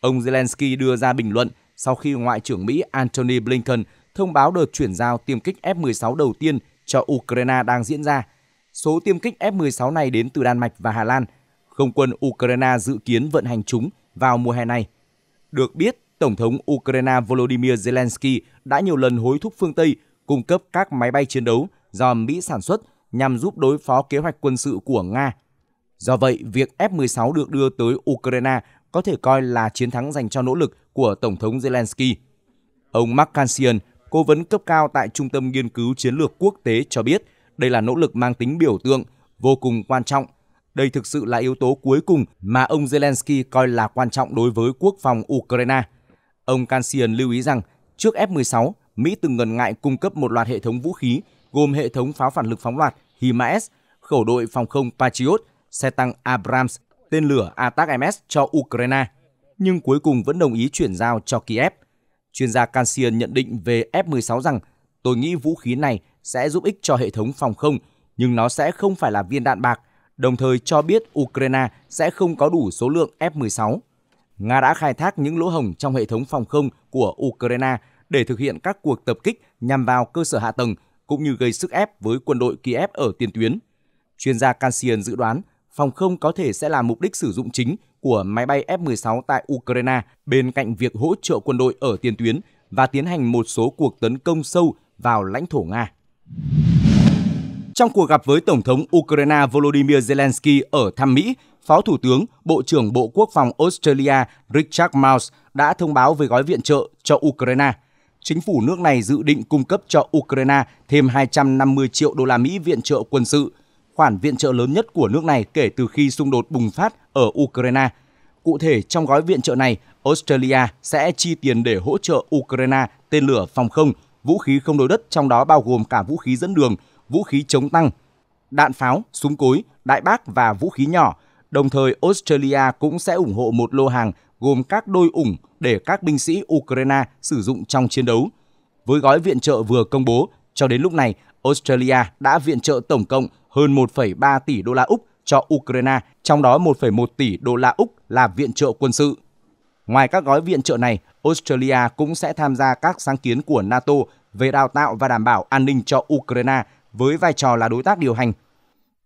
Ông Zelensky đưa ra bình luận sau khi Ngoại trưởng Mỹ Antony Blinken thông báo đợt chuyển giao tiêm kích F-16 đầu tiên cho Ukraine đang diễn ra – số tiêm kích F-16 này đến từ Đan Mạch và Hà Lan. Không quân Ukraine dự kiến vận hành chúng vào mùa hè này. Được biết, Tổng thống Ukraine Volodymyr Zelensky đã nhiều lần hối thúc phương Tây cung cấp các máy bay chiến đấu do Mỹ sản xuất nhằm giúp đối phó kế hoạch quân sự của Nga. Do vậy, việc F-16 được đưa tới Ukraine có thể coi là chiến thắng dành cho nỗ lực của Tổng thống Zelensky. Ông Mark Cancian, cố vấn cấp cao tại Trung tâm Nghiên cứu Chiến lược Quốc tế cho biết – đây là nỗ lực mang tính biểu tượng, vô cùng quan trọng. Đây thực sự là yếu tố cuối cùng mà ông Zelensky coi là quan trọng đối với quốc phòng Ukraine. Ông Kansian lưu ý rằng, trước F-16, Mỹ từng ngần ngại cung cấp một loạt hệ thống vũ khí gồm hệ thống pháo phản lực phóng loạt HIMARS, khẩu đội phòng không Patriot, xe tăng Abrams, tên lửa ATACMS cho Ukraine, nhưng cuối cùng vẫn đồng ý chuyển giao cho Kiev. Chuyên gia Kansian nhận định về F-16 rằng, tôi nghĩ vũ khí này sẽ giúp ích cho hệ thống phòng không, nhưng nó sẽ không phải là viên đạn bạc, đồng thời cho biết Ukraine sẽ không có đủ số lượng F-16. Nga đã khai thác những lỗ hổng trong hệ thống phòng không của Ukraine để thực hiện các cuộc tập kích nhằm vào cơ sở hạ tầng cũng như gây sức ép với quân đội Kiev ở tiền tuyến. Chuyên gia Kansian dự đoán phòng không có thể sẽ là mục đích sử dụng chính của máy bay F-16 tại Ukraine bên cạnh việc hỗ trợ quân đội ở tiền tuyến và tiến hành một số cuộc tấn công sâu vào lãnh thổ Nga. Trong cuộc gặp với Tổng thống Ukraine Volodymyr Zelensky ở thăm Mỹ, Phó Thủ tướng, Bộ trưởng Bộ Quốc phòng Australia Richard Miles đã thông báo về gói viện trợ cho Ukraine. Chính phủ nước này dự định cung cấp cho Ukraine thêm 250 triệu đô la Mỹ viện trợ quân sự, khoản viện trợ lớn nhất của nước này kể từ khi xung đột bùng phát ở Ukraine. Cụ thể, trong gói viện trợ này, Australia sẽ chi tiền để hỗ trợ Ukraine tên lửa phòng không – vũ khí không đối đất trong đó bao gồm cả vũ khí dẫn đường, vũ khí chống tăng, đạn pháo, súng cối, đại bác và vũ khí nhỏ. Đồng thời, Australia cũng sẽ ủng hộ một lô hàng gồm các đôi ủng để các binh sĩ Ukraine sử dụng trong chiến đấu. Với gói viện trợ vừa công bố, cho đến lúc này, Australia đã viện trợ tổng cộng hơn 1,3 tỷ đô la Úc cho Ukraine, trong đó 1,1 tỷ đô la Úc là viện trợ quân sự. Ngoài các gói viện trợ này, Australia cũng sẽ tham gia các sáng kiến của NATO về đào tạo và đảm bảo an ninh cho Ukraine với vai trò là đối tác điều hành.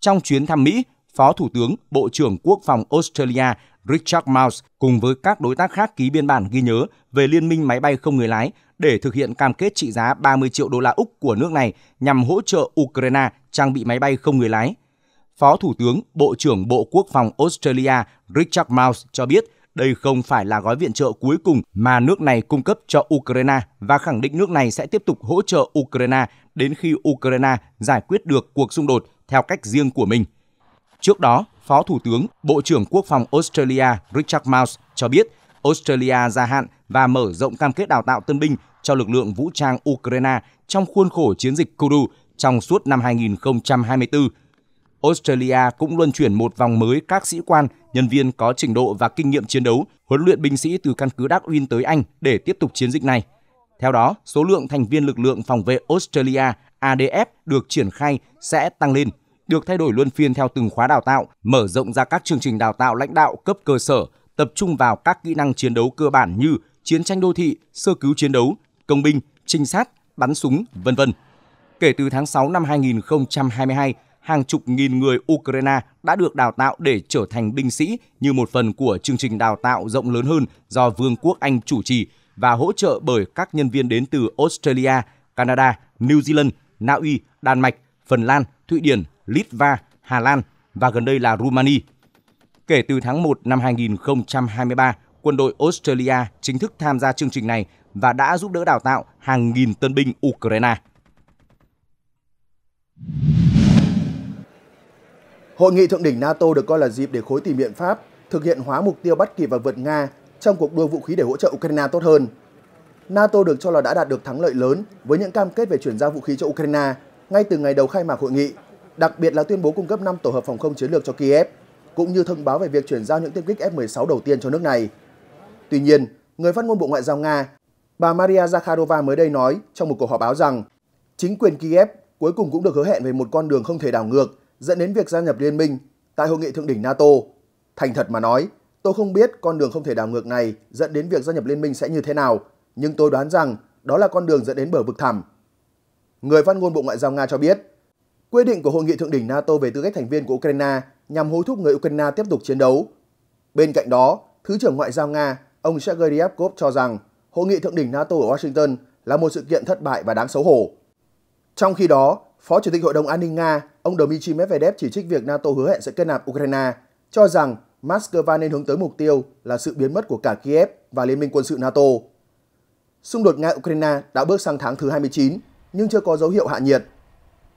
Trong chuyến thăm Mỹ, Phó Thủ tướng, Bộ trưởng Quốc phòng Australia Richard Miles cùng với các đối tác khác ký biên bản ghi nhớ về liên minh máy bay không người lái để thực hiện cam kết trị giá 30 triệu đô la Úc của nước này nhằm hỗ trợ Ukraine trang bị máy bay không người lái. Phó Thủ tướng, Bộ trưởng Bộ Quốc phòng Australia Richard Miles cho biết đây không phải là gói viện trợ cuối cùng mà nước này cung cấp cho Ukraine và khẳng định nước này sẽ tiếp tục hỗ trợ Ukraine đến khi Ukraine giải quyết được cuộc xung đột theo cách riêng của mình. Trước đó, Phó Thủ tướng, Bộ trưởng Quốc phòng Australia Richard Miles cho biết Australia gia hạn và mở rộng cam kết đào tạo tân binh cho lực lượng vũ trang Ukraine trong khuôn khổ chiến dịch Kudu trong suốt năm 2024. Australia cũng luân chuyển một vòng mới các sĩ quan nhân viên có trình độ và kinh nghiệm chiến đấu huấn luyện binh sĩ từ căn cứ Đắc Uyên tới Anh để tiếp tục chiến dịch này. Theo đó, số lượng thành viên lực lượng phòng vệ Australia ADF được triển khai sẽ tăng lên, được thay đổi luân phiên theo từng khóa đào tạo, mở rộng ra các chương trình đào tạo lãnh đạo cấp cơ sở, tập trung vào các kỹ năng chiến đấu cơ bản như chiến tranh đô thị, sơ cứu chiến đấu, công binh, trinh sát, bắn súng, vân vân. Kể từ tháng 6 năm 2022, hàng chục nghìn người Ukraine đã được đào tạo để trở thành binh sĩ như một phần của chương trình đào tạo rộng lớn hơn do Vương quốc Anh chủ trì và hỗ trợ bởi các nhân viên đến từ Australia, Canada, New Zealand, Na Uy, Đan Mạch, Phần Lan, Thụy Điển, Litva, Hà Lan và gần đây là Rumani. Kể từ tháng 1 năm 2023, quân đội Australia chính thức tham gia chương trình này và đã giúp đỡ đào tạo hàng nghìn tân binh Ukraine. Hội nghị thượng đỉnh NATO được coi là dịp để khối tìm biện pháp thực hiện hóa mục tiêu bắt kịp và vượt Nga trong cuộc đua vũ khí để hỗ trợ Ukraine tốt hơn. NATO được cho là đã đạt được thắng lợi lớn với những cam kết về chuyển giao vũ khí cho Ukraine ngay từ ngày đầu khai mạc hội nghị, đặc biệt là tuyên bố cung cấp 5 tổ hợp phòng không chiến lược cho Kiev, cũng như thông báo về việc chuyển giao những tiêm kích F-16 đầu tiên cho nước này. Tuy nhiên, người phát ngôn Bộ Ngoại giao Nga, bà Maria Zakharova mới đây nói trong một cuộc họp báo rằng chính quyền Kiev cuối cùng cũng được hứa hẹn về một con đường không thể đảo ngược dẫn đến việc gia nhập liên minh tại hội nghị thượng đỉnh NATO. Thành thật mà nói, tôi không biết con đường không thể đảo ngược này dẫn đến việc gia nhập liên minh sẽ như thế nào, nhưng tôi đoán rằng đó là con đường dẫn đến bờ vực thẳm. Người phát ngôn Bộ Ngoại giao Nga cho biết, quyết định của hội nghị thượng đỉnh NATO về tư cách thành viên của Ukraine nhằm hối thúc người Ukraine tiếp tục chiến đấu. Bên cạnh đó, Thứ trưởng Ngoại giao Nga, ông Sergei Ryabkov cho rằng hội nghị thượng đỉnh NATO ở Washington là một sự kiện thất bại và đáng xấu hổ. Trong khi đó, Phó Chủ tịch Hội đồng An ninh Nga Ông Dmitry Medvedev chỉ trích việc NATO hứa hẹn sẽ kết nạp Ukraine, cho rằng Moscow nên hướng tới mục tiêu là sự biến mất của cả Kiev và Liên minh quân sự NATO. Xung đột Nga-Ukraine đã bước sang tháng thứ 29, nhưng chưa có dấu hiệu hạ nhiệt.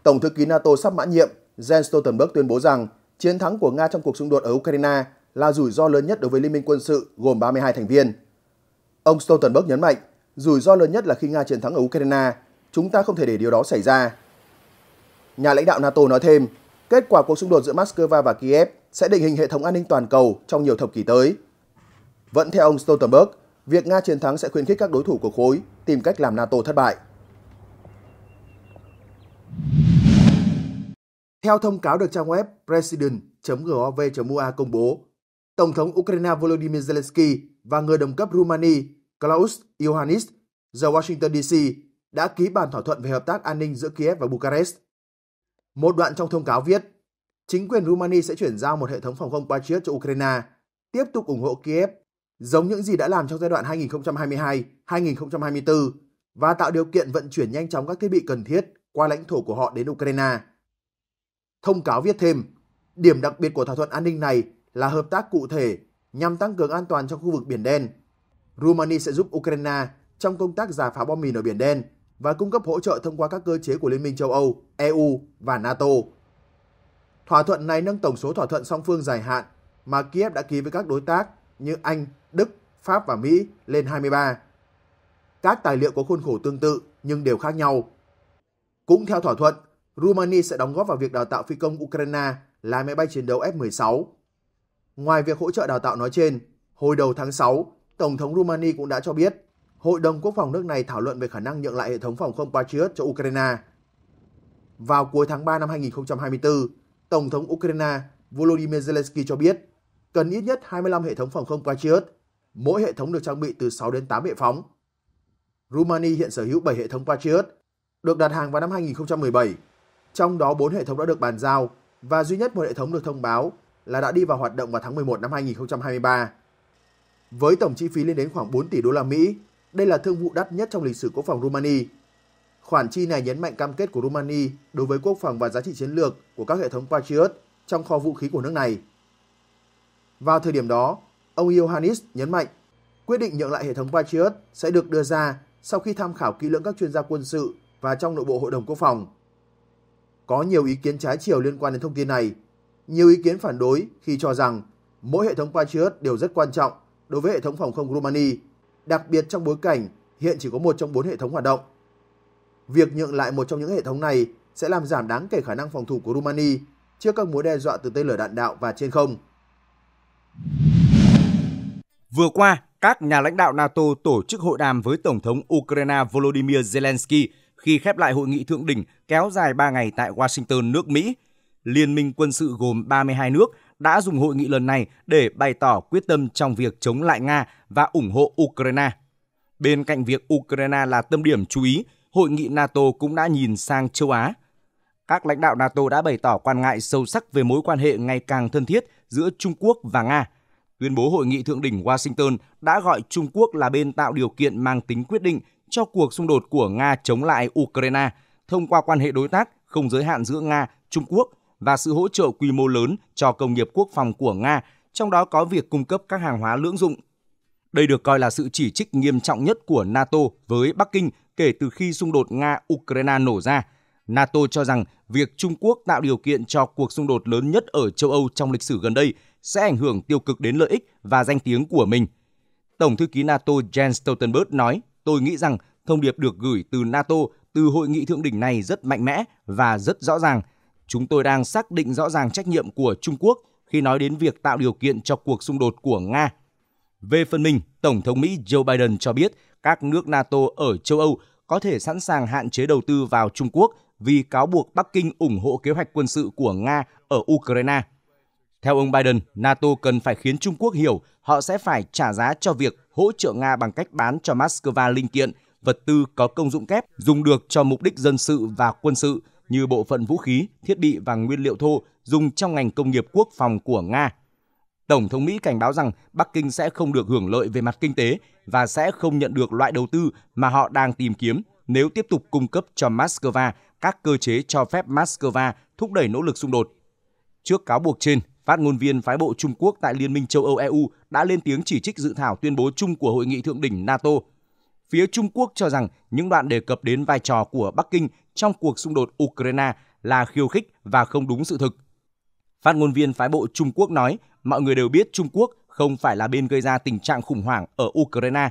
Tổng thư ký NATO sắp mãn nhiệm Jens Stoltenberg tuyên bố rằng chiến thắng của Nga trong cuộc xung đột ở Ukraine là rủi ro lớn nhất đối với Liên minh quân sự gồm 32 thành viên. Ông Stoltenberg nhấn mạnh, rủi ro lớn nhất là khi Nga chiến thắng ở Ukraine, chúng ta không thể để điều đó xảy ra. Nhà lãnh đạo NATO nói thêm, kết quả cuộc xung đột giữa Moscow và Kiev sẽ định hình hệ thống an ninh toàn cầu trong nhiều thập kỷ tới. Vẫn theo ông Stoltenberg, việc Nga chiến thắng sẽ khuyến khích các đối thủ của khối tìm cách làm NATO thất bại. Theo thông cáo được trang web president.gov.ua công bố, Tổng thống Ukraine Volodymyr Zelensky và người đồng cấp Rumani Klaus Iohannis giờ Washington DC đã ký bản thỏa thuận về hợp tác an ninh giữa Kiev và Bucharest. Một đoạn trong thông cáo viết, chính quyền Rumani sẽ chuyển giao một hệ thống phòng không Patriot cho Ukraine, tiếp tục ủng hộ Kiev, giống những gì đã làm trong giai đoạn 2022-2024 và tạo điều kiện vận chuyển nhanh chóng các thiết bị cần thiết qua lãnh thổ của họ đến Ukraine. Thông cáo viết thêm, điểm đặc biệt của thỏa thuận an ninh này là hợp tác cụ thể nhằm tăng cường an toàn trong khu vực Biển Đen. Rumani sẽ giúp Ukraine trong công tác giả phá bom mìn ở Biển Đen – và cung cấp hỗ trợ thông qua các cơ chế của Liên minh châu Âu, EU và NATO. Thỏa thuận này nâng tổng số thỏa thuận song phương dài hạn mà Kiev đã ký với các đối tác như Anh, Đức, Pháp và Mỹ lên 23. Các tài liệu có khuôn khổ tương tự nhưng đều khác nhau. Cũng theo thỏa thuận, Romania sẽ đóng góp vào việc đào tạo phi công Ukraine lái máy bay chiến đấu F-16. Ngoài việc hỗ trợ đào tạo nói trên, hồi đầu tháng 6, Tổng thống Romania cũng đã cho biết Hội đồng Quốc phòng nước này thảo luận về khả năng nhượng lại hệ thống phòng không Patriot cho Ukraine. Vào cuối tháng 3 năm 2024, Tổng thống Ukraine Volodymyr Zelensky cho biết cần ít nhất 25 hệ thống phòng không Patriot, mỗi hệ thống được trang bị từ 6 đến 8 bệ phóng. Rumani hiện sở hữu 7 hệ thống Patriot, được đặt hàng vào năm 2017, trong đó 4 hệ thống đã được bàn giao và duy nhất một hệ thống được thông báo là đã đi vào hoạt động vào tháng 11 năm 2023. Với tổng chi phí lên đến khoảng 4 tỷ đô la Mỹ, đây là thương vụ đắt nhất trong lịch sử quốc phòng Rumani. Khoản chi này nhấn mạnh cam kết của Rumani đối với quốc phòng và giá trị chiến lược của các hệ thống Patriot trong kho vũ khí của nước này. Vào thời điểm đó, ông Iohannis nhấn mạnh quyết định nhượng lại hệ thống Patriot sẽ được đưa ra sau khi tham khảo kỹ lưỡng các chuyên gia quân sự và trong nội bộ Hội đồng Quốc phòng. Có nhiều ý kiến trái chiều liên quan đến thông tin này. Nhiều ý kiến phản đối khi cho rằng mỗi hệ thống Patriot đều rất quan trọng đối với hệ thống phòng không Romania đặc biệt trong bối cảnh hiện chỉ có một trong bốn hệ thống hoạt động. Việc nhượng lại một trong những hệ thống này sẽ làm giảm đáng kể khả năng phòng thủ của Rumani trước các mối đe dọa từ tên lửa đạn đạo và trên không. Vừa qua, các nhà lãnh đạo NATO tổ chức hội đàm với Tổng thống Ukraine Volodymyr Zelensky khi khép lại hội nghị thượng đỉnh kéo dài 3 ngày tại Washington, nước Mỹ. Liên minh quân sự gồm 32 nước đã dùng hội nghị lần này để bày tỏ quyết tâm trong việc chống lại Nga và ủng hộ Ukraine. Bên cạnh việc Ukraine là tâm điểm chú ý, hội nghị NATO cũng đã nhìn sang châu Á. Các lãnh đạo NATO đã bày tỏ quan ngại sâu sắc về mối quan hệ ngày càng thân thiết giữa Trung Quốc và Nga. Tuyên bố hội nghị thượng đỉnh Washington đã gọi Trung Quốc là bên tạo điều kiện mang tính quyết định cho cuộc xung đột của Nga chống lại Ukraine thông qua quan hệ đối tác không giới hạn giữa Nga, Trung Quốc – và sự hỗ trợ quy mô lớn cho công nghiệp quốc phòng của Nga, trong đó có việc cung cấp các hàng hóa lưỡng dụng. Đây được coi là sự chỉ trích nghiêm trọng nhất của NATO với Bắc Kinh kể từ khi xung đột Nga-Ukraine nổ ra. NATO cho rằng việc Trung Quốc tạo điều kiện cho cuộc xung đột lớn nhất ở châu Âu trong lịch sử gần đây sẽ ảnh hưởng tiêu cực đến lợi ích và danh tiếng của mình. Tổng thư ký NATO Jens Stoltenberg nói, tôi nghĩ rằng thông điệp được gửi từ NATO từ hội nghị thượng đỉnh này rất mạnh mẽ và rất rõ ràng – chúng tôi đang xác định rõ ràng trách nhiệm của Trung Quốc khi nói đến việc tạo điều kiện cho cuộc xung đột của Nga. Về phần mình, Tổng thống Mỹ Joe Biden cho biết các nước NATO ở châu Âu có thể sẵn sàng hạn chế đầu tư vào Trung Quốc vì cáo buộc Bắc Kinh ủng hộ kế hoạch quân sự của Nga ở Ukraine. Theo ông Biden, NATO cần phải khiến Trung Quốc hiểu họ sẽ phải trả giá cho việc hỗ trợ Nga bằng cách bán cho Moscow linh kiện, vật tư có công dụng kép, dùng được cho mục đích dân sự và quân sự – như bộ phận vũ khí, thiết bị và nguyên liệu thô dùng trong ngành công nghiệp quốc phòng của Nga. Tổng thống Mỹ cảnh báo rằng Bắc Kinh sẽ không được hưởng lợi về mặt kinh tế và sẽ không nhận được loại đầu tư mà họ đang tìm kiếm nếu tiếp tục cung cấp cho Moscow các cơ chế cho phép Moscow thúc đẩy nỗ lực xung đột. Trước cáo buộc trên, phát ngôn viên phái bộ Trung Quốc tại Liên minh châu Âu EU đã lên tiếng chỉ trích dự thảo tuyên bố chung của hội nghị thượng đỉnh NATO Phía Trung Quốc cho rằng những đoạn đề cập đến vai trò của Bắc Kinh trong cuộc xung đột Ukraine là khiêu khích và không đúng sự thực. Phát ngôn viên phái bộ Trung Quốc nói, mọi người đều biết Trung Quốc không phải là bên gây ra tình trạng khủng hoảng ở Ukraine.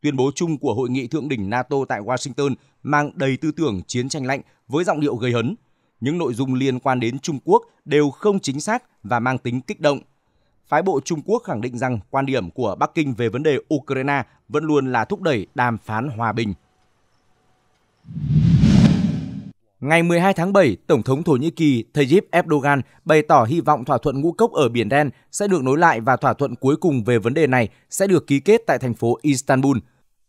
Tuyên bố chung của hội nghị thượng đỉnh NATO tại Washington mang đầy tư tưởng chiến tranh lạnh với giọng điệu gây hấn. Những nội dung liên quan đến Trung Quốc đều không chính xác và mang tính kích động, phái bộ Trung Quốc khẳng định rằng quan điểm của Bắc Kinh về vấn đề Ukraine vẫn luôn là thúc đẩy đàm phán hòa bình. Ngày 12 tháng 7, Tổng thống Thổ Nhĩ Kỳ Tayyip Erdogan bày tỏ hy vọng thỏa thuận ngũ cốc ở Biển Đen sẽ được nối lại và thỏa thuận cuối cùng về vấn đề này sẽ được ký kết tại thành phố Istanbul.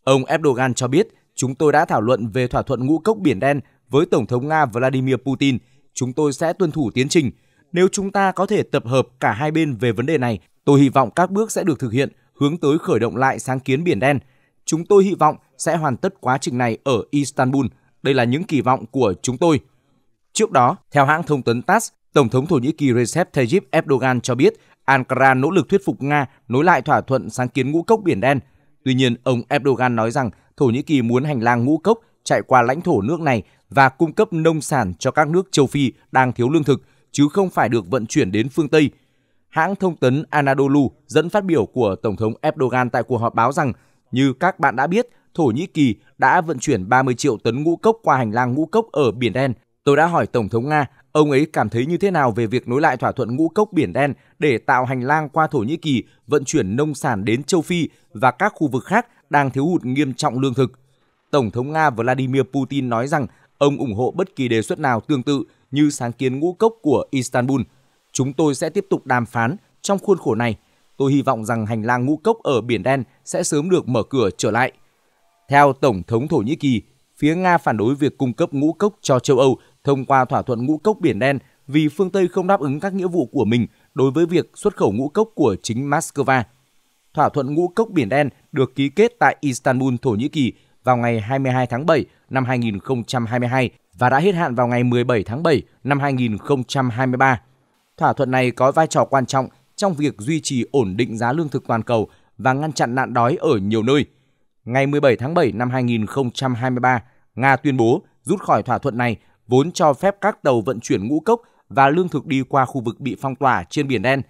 Ông Erdogan cho biết, chúng tôi đã thảo luận về thỏa thuận ngũ cốc Biển Đen với Tổng thống Nga Vladimir Putin. Chúng tôi sẽ tuân thủ tiến trình, nếu chúng ta có thể tập hợp cả hai bên về vấn đề này, tôi hy vọng các bước sẽ được thực hiện hướng tới khởi động lại sáng kiến Biển Đen. Chúng tôi hy vọng sẽ hoàn tất quá trình này ở Istanbul. Đây là những kỳ vọng của chúng tôi. Trước đó, theo hãng thông tấn TASS, Tổng thống Thổ Nhĩ Kỳ Recep Tayyip Erdogan cho biết Ankara nỗ lực thuyết phục Nga nối lại thỏa thuận sáng kiến ngũ cốc Biển Đen. Tuy nhiên, ông Erdogan nói rằng Thổ Nhĩ Kỳ muốn hành lang ngũ cốc chạy qua lãnh thổ nước này và cung cấp nông sản cho các nước châu Phi đang thiếu lương thực – chứ không phải được vận chuyển đến phương Tây. Hãng thông tấn Anadolu dẫn phát biểu của Tổng thống Erdogan tại cuộc họp báo rằng, như các bạn đã biết, Thổ Nhĩ Kỳ đã vận chuyển 30 triệu tấn ngũ cốc qua hành lang ngũ cốc ở Biển Đen. Tôi đã hỏi Tổng thống Nga, ông ấy cảm thấy như thế nào về việc nối lại thỏa thuận ngũ cốc Biển Đen để tạo hành lang qua Thổ Nhĩ Kỳ vận chuyển nông sản đến châu Phi và các khu vực khác đang thiếu hụt nghiêm trọng lương thực. Tổng thống Nga Vladimir Putin nói rằng Ông ủng hộ bất kỳ đề xuất nào tương tự như sáng kiến ngũ cốc của Istanbul. Chúng tôi sẽ tiếp tục đàm phán trong khuôn khổ này. Tôi hy vọng rằng hành lang ngũ cốc ở Biển Đen sẽ sớm được mở cửa trở lại. Theo Tổng thống Thổ Nhĩ Kỳ, phía Nga phản đối việc cung cấp ngũ cốc cho châu Âu thông qua thỏa thuận ngũ cốc Biển Đen vì phương Tây không đáp ứng các nghĩa vụ của mình đối với việc xuất khẩu ngũ cốc của chính Moscow. Thỏa thuận ngũ cốc Biển Đen được ký kết tại Istanbul, Thổ Nhĩ Kỳ vào ngày 22 tháng 7 năm 2022 và đã hết hạn vào ngày 17 tháng 7 năm 2023. Thỏa thuận này có vai trò quan trọng trong việc duy trì ổn định giá lương thực toàn cầu và ngăn chặn nạn đói ở nhiều nơi. Ngày 17 tháng 7 năm 2023, Nga tuyên bố rút khỏi thỏa thuận này vốn cho phép các tàu vận chuyển ngũ cốc và lương thực đi qua khu vực bị phong tỏa trên biển đen.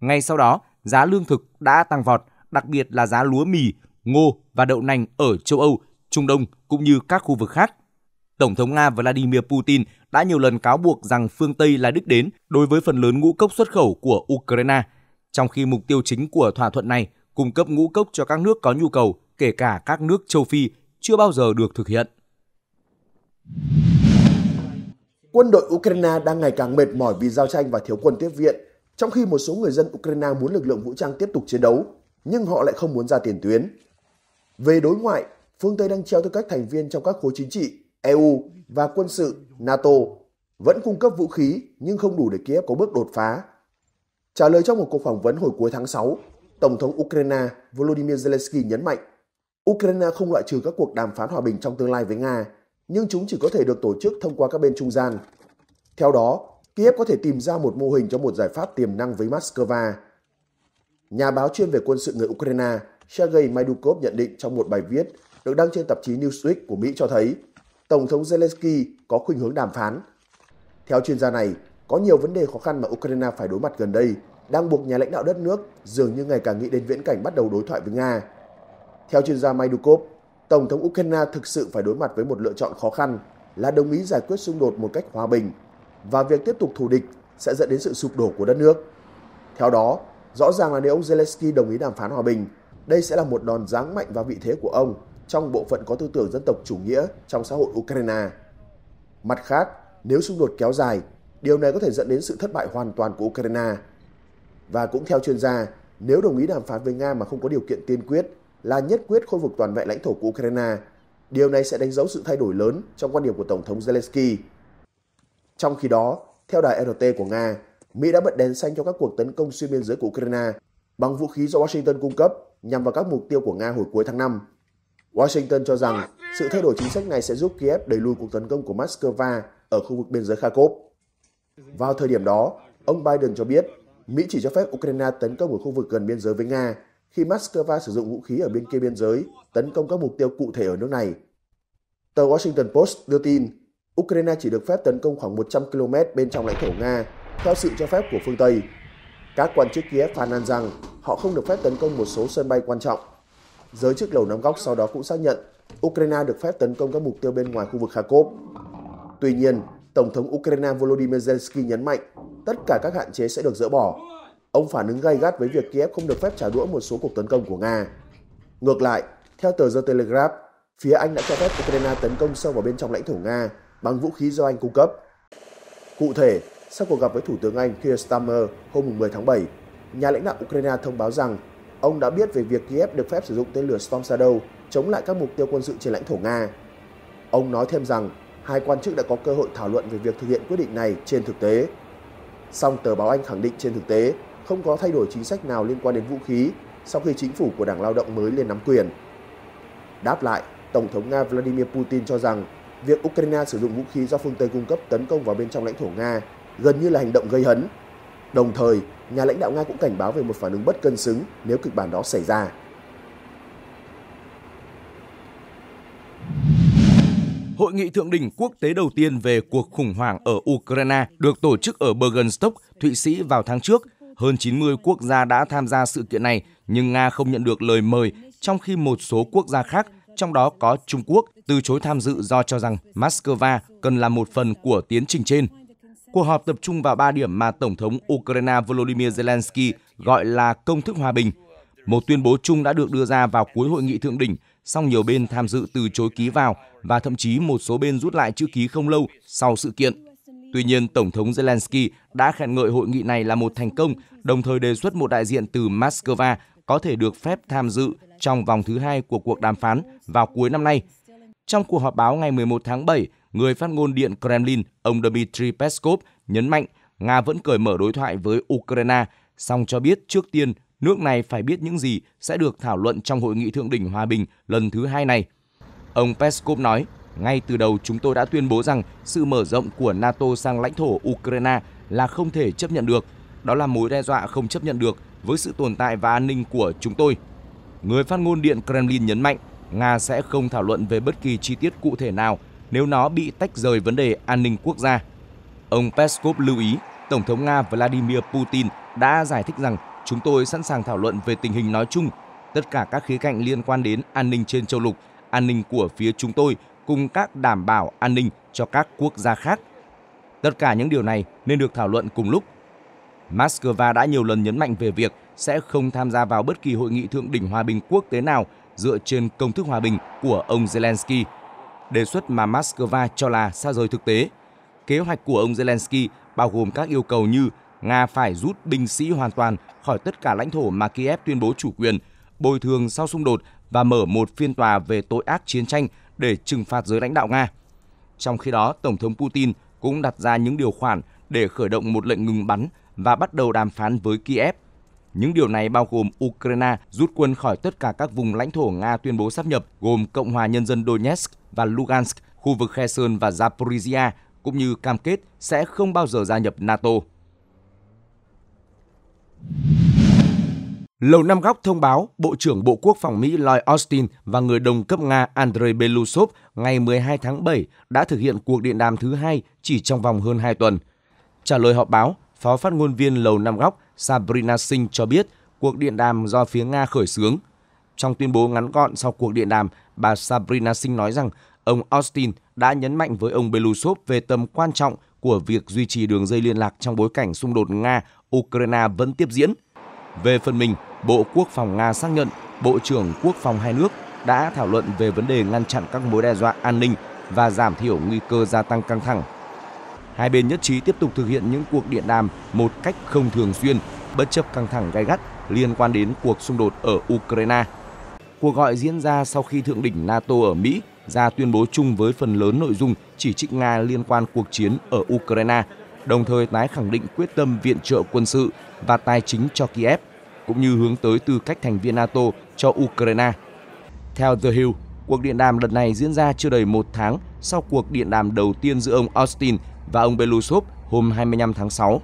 Ngay sau đó, giá lương thực đã tăng vọt, đặc biệt là giá lúa mì, ngô và đậu nành ở châu Âu Trung Đông cũng như các khu vực khác. Tổng thống Nga Vladimir Putin đã nhiều lần cáo buộc rằng phương Tây là đích đến đối với phần lớn ngũ cốc xuất khẩu của Ukraine, trong khi mục tiêu chính của thỏa thuận này cung cấp ngũ cốc cho các nước có nhu cầu, kể cả các nước châu Phi, chưa bao giờ được thực hiện. Quân đội Ukraine đang ngày càng mệt mỏi vì giao tranh và thiếu quân tiếp viện, trong khi một số người dân Ukraine muốn lực lượng vũ trang tiếp tục chiến đấu, nhưng họ lại không muốn ra tiền tuyến. Về đối ngoại, phương Tây đang treo tư cách thành viên trong các khối chính trị, EU và quân sự, NATO, vẫn cung cấp vũ khí nhưng không đủ để Kiev có bước đột phá. Trả lời trong một cuộc phỏng vấn hồi cuối tháng 6, Tổng thống Ukraine Volodymyr Zelensky nhấn mạnh Ukraine không loại trừ các cuộc đàm phán hòa bình trong tương lai với Nga, nhưng chúng chỉ có thể được tổ chức thông qua các bên trung gian. Theo đó, Kiev có thể tìm ra một mô hình cho một giải pháp tiềm năng với Moscow. Nhà báo chuyên về quân sự người Ukraine Sergei Maidukov nhận định trong một bài viết được đăng trên tạp chí Newsweek của Mỹ cho thấy Tổng thống Zelensky có khuynh hướng đàm phán. Theo chuyên gia này, có nhiều vấn đề khó khăn mà Ukraine phải đối mặt gần đây đang buộc nhà lãnh đạo đất nước dường như ngày càng nghĩ đến viễn cảnh bắt đầu đối thoại với Nga. Theo chuyên gia Maidukov, Tổng thống Ukraine thực sự phải đối mặt với một lựa chọn khó khăn là đồng ý giải quyết xung đột một cách hòa bình và việc tiếp tục thù địch sẽ dẫn đến sự sụp đổ của đất nước. Theo đó, rõ ràng là nếu ông Zelensky đồng ý đàm phán hòa bình, đây sẽ là một đòn giáng mạnh vào vị thế của ông trong bộ phận có tư tưởng dân tộc chủ nghĩa trong xã hội Ukraine. Mặt khác, nếu xung đột kéo dài, điều này có thể dẫn đến sự thất bại hoàn toàn của Ukraine. Và cũng theo chuyên gia, nếu đồng ý đàm phán với Nga mà không có điều kiện tiên quyết là nhất quyết khôi phục toàn vẹn lãnh thổ của Ukraine, điều này sẽ đánh dấu sự thay đổi lớn trong quan điểm của Tổng thống Zelensky. Trong khi đó, theo đài RT của Nga, Mỹ đã bật đèn xanh cho các cuộc tấn công xuyên biên giới của Ukraine bằng vũ khí do Washington cung cấp nhằm vào các mục tiêu của Nga hồi cuối tháng 5. Washington cho rằng sự thay đổi chính sách này sẽ giúp Kiev đẩy lùi cuộc tấn công của Moscow ở khu vực biên giới Kharkov. Vào thời điểm đó, ông Biden cho biết Mỹ chỉ cho phép Ukraine tấn công ở khu vực gần biên giới với Nga khi Moscow sử dụng vũ khí ở bên kia biên giới tấn công các mục tiêu cụ thể ở nước này. Tờ Washington Post đưa tin Ukraine chỉ được phép tấn công khoảng 100 km bên trong lãnh thổ Nga theo sự cho phép của phương Tây. Các quan chức Kiev phàn nàn rằng họ không được phép tấn công một số sân bay quan trọng Giới chức Lầu Năm Góc sau đó cũng xác nhận Ukraine được phép tấn công các mục tiêu bên ngoài khu vực Kharkov. Tuy nhiên, Tổng thống Ukraine Volodymyr Zelensky nhấn mạnh tất cả các hạn chế sẽ được dỡ bỏ. Ông phản ứng gay gắt với việc Kiev không được phép trả đũa một số cuộc tấn công của Nga. Ngược lại, theo tờ The Telegraph, phía Anh đã cho phép Ukraine tấn công sâu vào bên trong lãnh thổ Nga bằng vũ khí do Anh cung cấp. Cụ thể, sau cuộc gặp với Thủ tướng Anh Keir Starmer hôm 10 tháng 7, nhà lãnh đạo Ukraine thông báo rằng Ông đã biết về việc Kiev được phép sử dụng tên lửa Storm Shadow chống lại các mục tiêu quân sự trên lãnh thổ Nga. Ông nói thêm rằng hai quan chức đã có cơ hội thảo luận về việc thực hiện quyết định này trên thực tế. Song tờ báo Anh khẳng định trên thực tế không có thay đổi chính sách nào liên quan đến vũ khí sau khi chính phủ của Đảng Lao động mới lên nắm quyền. Đáp lại, Tổng thống Nga Vladimir Putin cho rằng việc Ukraine sử dụng vũ khí do phương Tây cung cấp tấn công vào bên trong lãnh thổ Nga gần như là hành động gây hấn Đồng thời, nhà lãnh đạo Nga cũng cảnh báo về một phản ứng bất cân xứng nếu kịch bản đó xảy ra. Hội nghị thượng đỉnh quốc tế đầu tiên về cuộc khủng hoảng ở Ukraine được tổ chức ở Bergenstock, Thụy Sĩ vào tháng trước. Hơn 90 quốc gia đã tham gia sự kiện này, nhưng Nga không nhận được lời mời, trong khi một số quốc gia khác, trong đó có Trung Quốc, từ chối tham dự do cho rằng Moscow cần là một phần của tiến trình trên. Cuộc họp tập trung vào ba điểm mà Tổng thống Ukraine Volodymyr Zelensky gọi là công thức hòa bình. Một tuyên bố chung đã được đưa ra vào cuối hội nghị thượng đỉnh, song nhiều bên tham dự từ chối ký vào và thậm chí một số bên rút lại chữ ký không lâu sau sự kiện. Tuy nhiên, Tổng thống Zelensky đã khen ngợi hội nghị này là một thành công, đồng thời đề xuất một đại diện từ Moscow có thể được phép tham dự trong vòng thứ hai của cuộc đàm phán vào cuối năm nay. Trong cuộc họp báo ngày 11 tháng 7, người phát ngôn Điện Kremlin, ông Dmitry Peskov nhấn mạnh Nga vẫn cởi mở đối thoại với Ukraine, song cho biết trước tiên nước này phải biết những gì sẽ được thảo luận trong hội nghị thượng đỉnh hòa bình lần thứ hai này. Ông Peskov nói, ngay từ đầu chúng tôi đã tuyên bố rằng sự mở rộng của NATO sang lãnh thổ Ukraine là không thể chấp nhận được. Đó là mối đe dọa không chấp nhận được với sự tồn tại và an ninh của chúng tôi. Người phát ngôn Điện Kremlin nhấn mạnh, Nga sẽ không thảo luận về bất kỳ chi tiết cụ thể nào nếu nó bị tách rời vấn đề an ninh quốc gia. Ông Peskov lưu ý, Tổng thống Nga Vladimir Putin đã giải thích rằng chúng tôi sẵn sàng thảo luận về tình hình nói chung, tất cả các khía cạnh liên quan đến an ninh trên châu lục, an ninh của phía chúng tôi cùng các đảm bảo an ninh cho các quốc gia khác. Tất cả những điều này nên được thảo luận cùng lúc. Moscow đã nhiều lần nhấn mạnh về việc sẽ không tham gia vào bất kỳ hội nghị thượng đỉnh hòa bình quốc tế nào dựa trên công thức hòa bình của ông Zelensky – đề xuất mà Moscow cho là xa rời thực tế. Kế hoạch của ông Zelensky bao gồm các yêu cầu như Nga phải rút binh sĩ hoàn toàn khỏi tất cả lãnh thổ mà Kiev tuyên bố chủ quyền, bồi thường sau xung đột và mở một phiên tòa về tội ác chiến tranh để trừng phạt giới lãnh đạo Nga. Trong khi đó, Tổng thống Putin cũng đặt ra những điều khoản để khởi động một lệnh ngừng bắn và bắt đầu đàm phán với Kiev những điều này bao gồm Ukraine rút quân khỏi tất cả các vùng lãnh thổ Nga tuyên bố sắp nhập, gồm Cộng hòa Nhân dân Donetsk và Lugansk, khu vực Kherson và Zaporizhia, cũng như cam kết sẽ không bao giờ gia nhập NATO. Lầu Năm Góc thông báo Bộ trưởng Bộ Quốc phòng Mỹ Lloyd Austin và người đồng cấp Nga Andrei Belousov ngày 12 tháng 7 đã thực hiện cuộc điện đàm thứ hai chỉ trong vòng hơn 2 tuần. Trả lời họp báo, Phó phát ngôn viên Lầu Năm Góc Sabrina Singh cho biết cuộc điện đàm do phía Nga khởi xướng. Trong tuyên bố ngắn gọn sau cuộc điện đàm, bà Sabrina Singh nói rằng ông Austin đã nhấn mạnh với ông Belousov về tầm quan trọng của việc duy trì đường dây liên lạc trong bối cảnh xung đột Nga-Ukraine vẫn tiếp diễn. Về phần mình, Bộ Quốc phòng Nga xác nhận Bộ trưởng Quốc phòng hai nước đã thảo luận về vấn đề ngăn chặn các mối đe dọa an ninh và giảm thiểu nguy cơ gia tăng căng thẳng Hai bên nhất trí tiếp tục thực hiện những cuộc điện đàm một cách không thường xuyên, bất chấp căng thẳng gay gắt liên quan đến cuộc xung đột ở Ukraine. Cuộc gọi diễn ra sau khi thượng đỉnh NATO ở Mỹ ra tuyên bố chung với phần lớn nội dung chỉ trích Nga liên quan cuộc chiến ở Ukraine, đồng thời tái khẳng định quyết tâm viện trợ quân sự và tài chính cho Kiev, cũng như hướng tới tư cách thành viên NATO cho Ukraine. Theo The Hill, cuộc điện đàm lần này diễn ra chưa đầy một tháng sau cuộc điện đàm đầu tiên giữa ông Austin và ông Belousov hôm 25 tháng 6.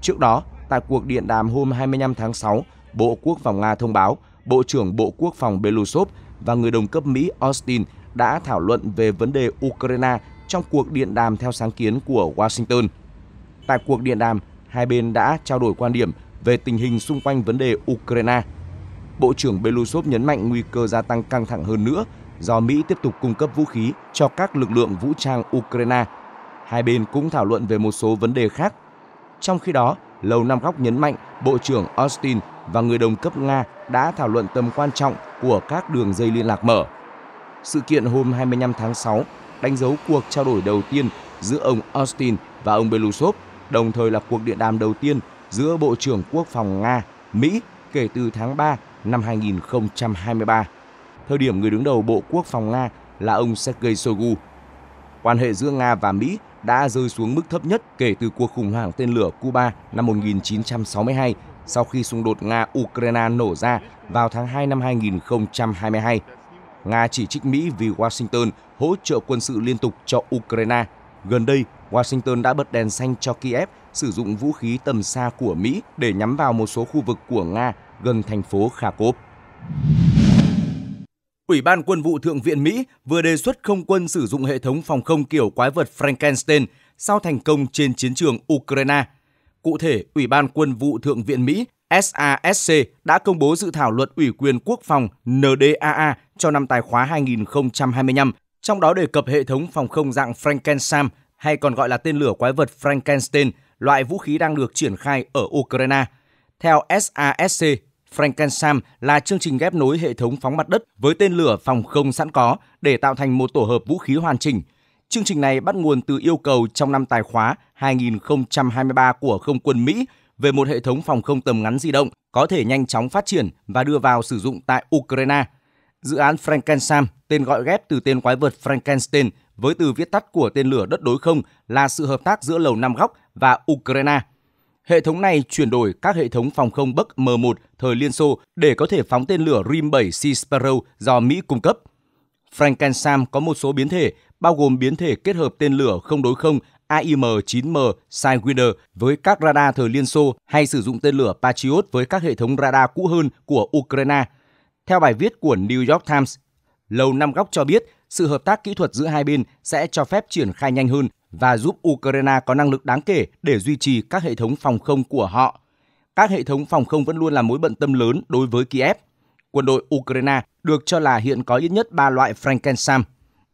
Trước đó, tại cuộc điện đàm hôm 25 tháng 6, Bộ Quốc phòng Nga thông báo Bộ trưởng Bộ Quốc phòng Belousov và người đồng cấp Mỹ Austin đã thảo luận về vấn đề Ukraine trong cuộc điện đàm theo sáng kiến của Washington. Tại cuộc điện đàm, hai bên đã trao đổi quan điểm về tình hình xung quanh vấn đề Ukraine. Bộ trưởng Belousov nhấn mạnh nguy cơ gia tăng căng thẳng hơn nữa do Mỹ tiếp tục cung cấp vũ khí cho các lực lượng vũ trang Ukraine Hai bên cũng thảo luận về một số vấn đề khác. Trong khi đó, Lầu Năm Góc nhấn mạnh Bộ trưởng Austin và người đồng cấp Nga đã thảo luận tầm quan trọng của các đường dây liên lạc mở. Sự kiện hôm 25 tháng 6 đánh dấu cuộc trao đổi đầu tiên giữa ông Austin và ông Belousov, đồng thời là cuộc điện đàm đầu tiên giữa Bộ trưởng Quốc phòng Nga, Mỹ kể từ tháng 3 năm 2023, thời điểm người đứng đầu Bộ Quốc phòng Nga là ông Sergei Shoigu. Quan hệ giữa Nga và Mỹ đã rơi xuống mức thấp nhất kể từ cuộc khủng hoảng tên lửa Cuba năm 1962 sau khi xung đột Nga-Ukraine nổ ra vào tháng 2 năm 2022. Nga chỉ trích Mỹ vì Washington hỗ trợ quân sự liên tục cho Ukraine. Gần đây, Washington đã bật đèn xanh cho Kiev sử dụng vũ khí tầm xa của Mỹ để nhắm vào một số khu vực của Nga gần thành phố Kharkov. Ủy ban Quân vụ Thượng viện Mỹ vừa đề xuất không quân sử dụng hệ thống phòng không kiểu quái vật Frankenstein sau thành công trên chiến trường Ukraine. Cụ thể, Ủy ban Quân vụ Thượng viện Mỹ SASC đã công bố dự thảo luật ủy quyền quốc phòng NDAA cho năm tài khóa 2025, trong đó đề cập hệ thống phòng không dạng Frankenstein hay còn gọi là tên lửa quái vật Frankenstein, loại vũ khí đang được triển khai ở Ukraine. Theo SASC, Frankensam là chương trình ghép nối hệ thống phóng mặt đất với tên lửa phòng không sẵn có để tạo thành một tổ hợp vũ khí hoàn chỉnh. Chương trình này bắt nguồn từ yêu cầu trong năm tài khóa 2023 của Không quân Mỹ về một hệ thống phòng không tầm ngắn di động có thể nhanh chóng phát triển và đưa vào sử dụng tại Ukraine. Dự án Frankensam, tên gọi ghép từ tên quái vật Frankenstein với từ viết tắt của tên lửa đất đối không là sự hợp tác giữa Lầu Năm Góc và Ukraine – Hệ thống này chuyển đổi các hệ thống phòng không Bắc M1 thời Liên Xô để có thể phóng tên lửa RIM-7 Sea Sparrow do Mỹ cung cấp. Frankensam có một số biến thể, bao gồm biến thể kết hợp tên lửa không đối không AIM-9M Sidewinder với các radar thời Liên Xô hay sử dụng tên lửa Patriot với các hệ thống radar cũ hơn của Ukraine. Theo bài viết của New York Times, Lầu Năm Góc cho biết sự hợp tác kỹ thuật giữa hai bên sẽ cho phép triển khai nhanh hơn và giúp Ukraine có năng lực đáng kể để duy trì các hệ thống phòng không của họ. Các hệ thống phòng không vẫn luôn là mối bận tâm lớn đối với Kiev. Quân đội Ukraine được cho là hiện có ít nhất 3 loại Frankensam.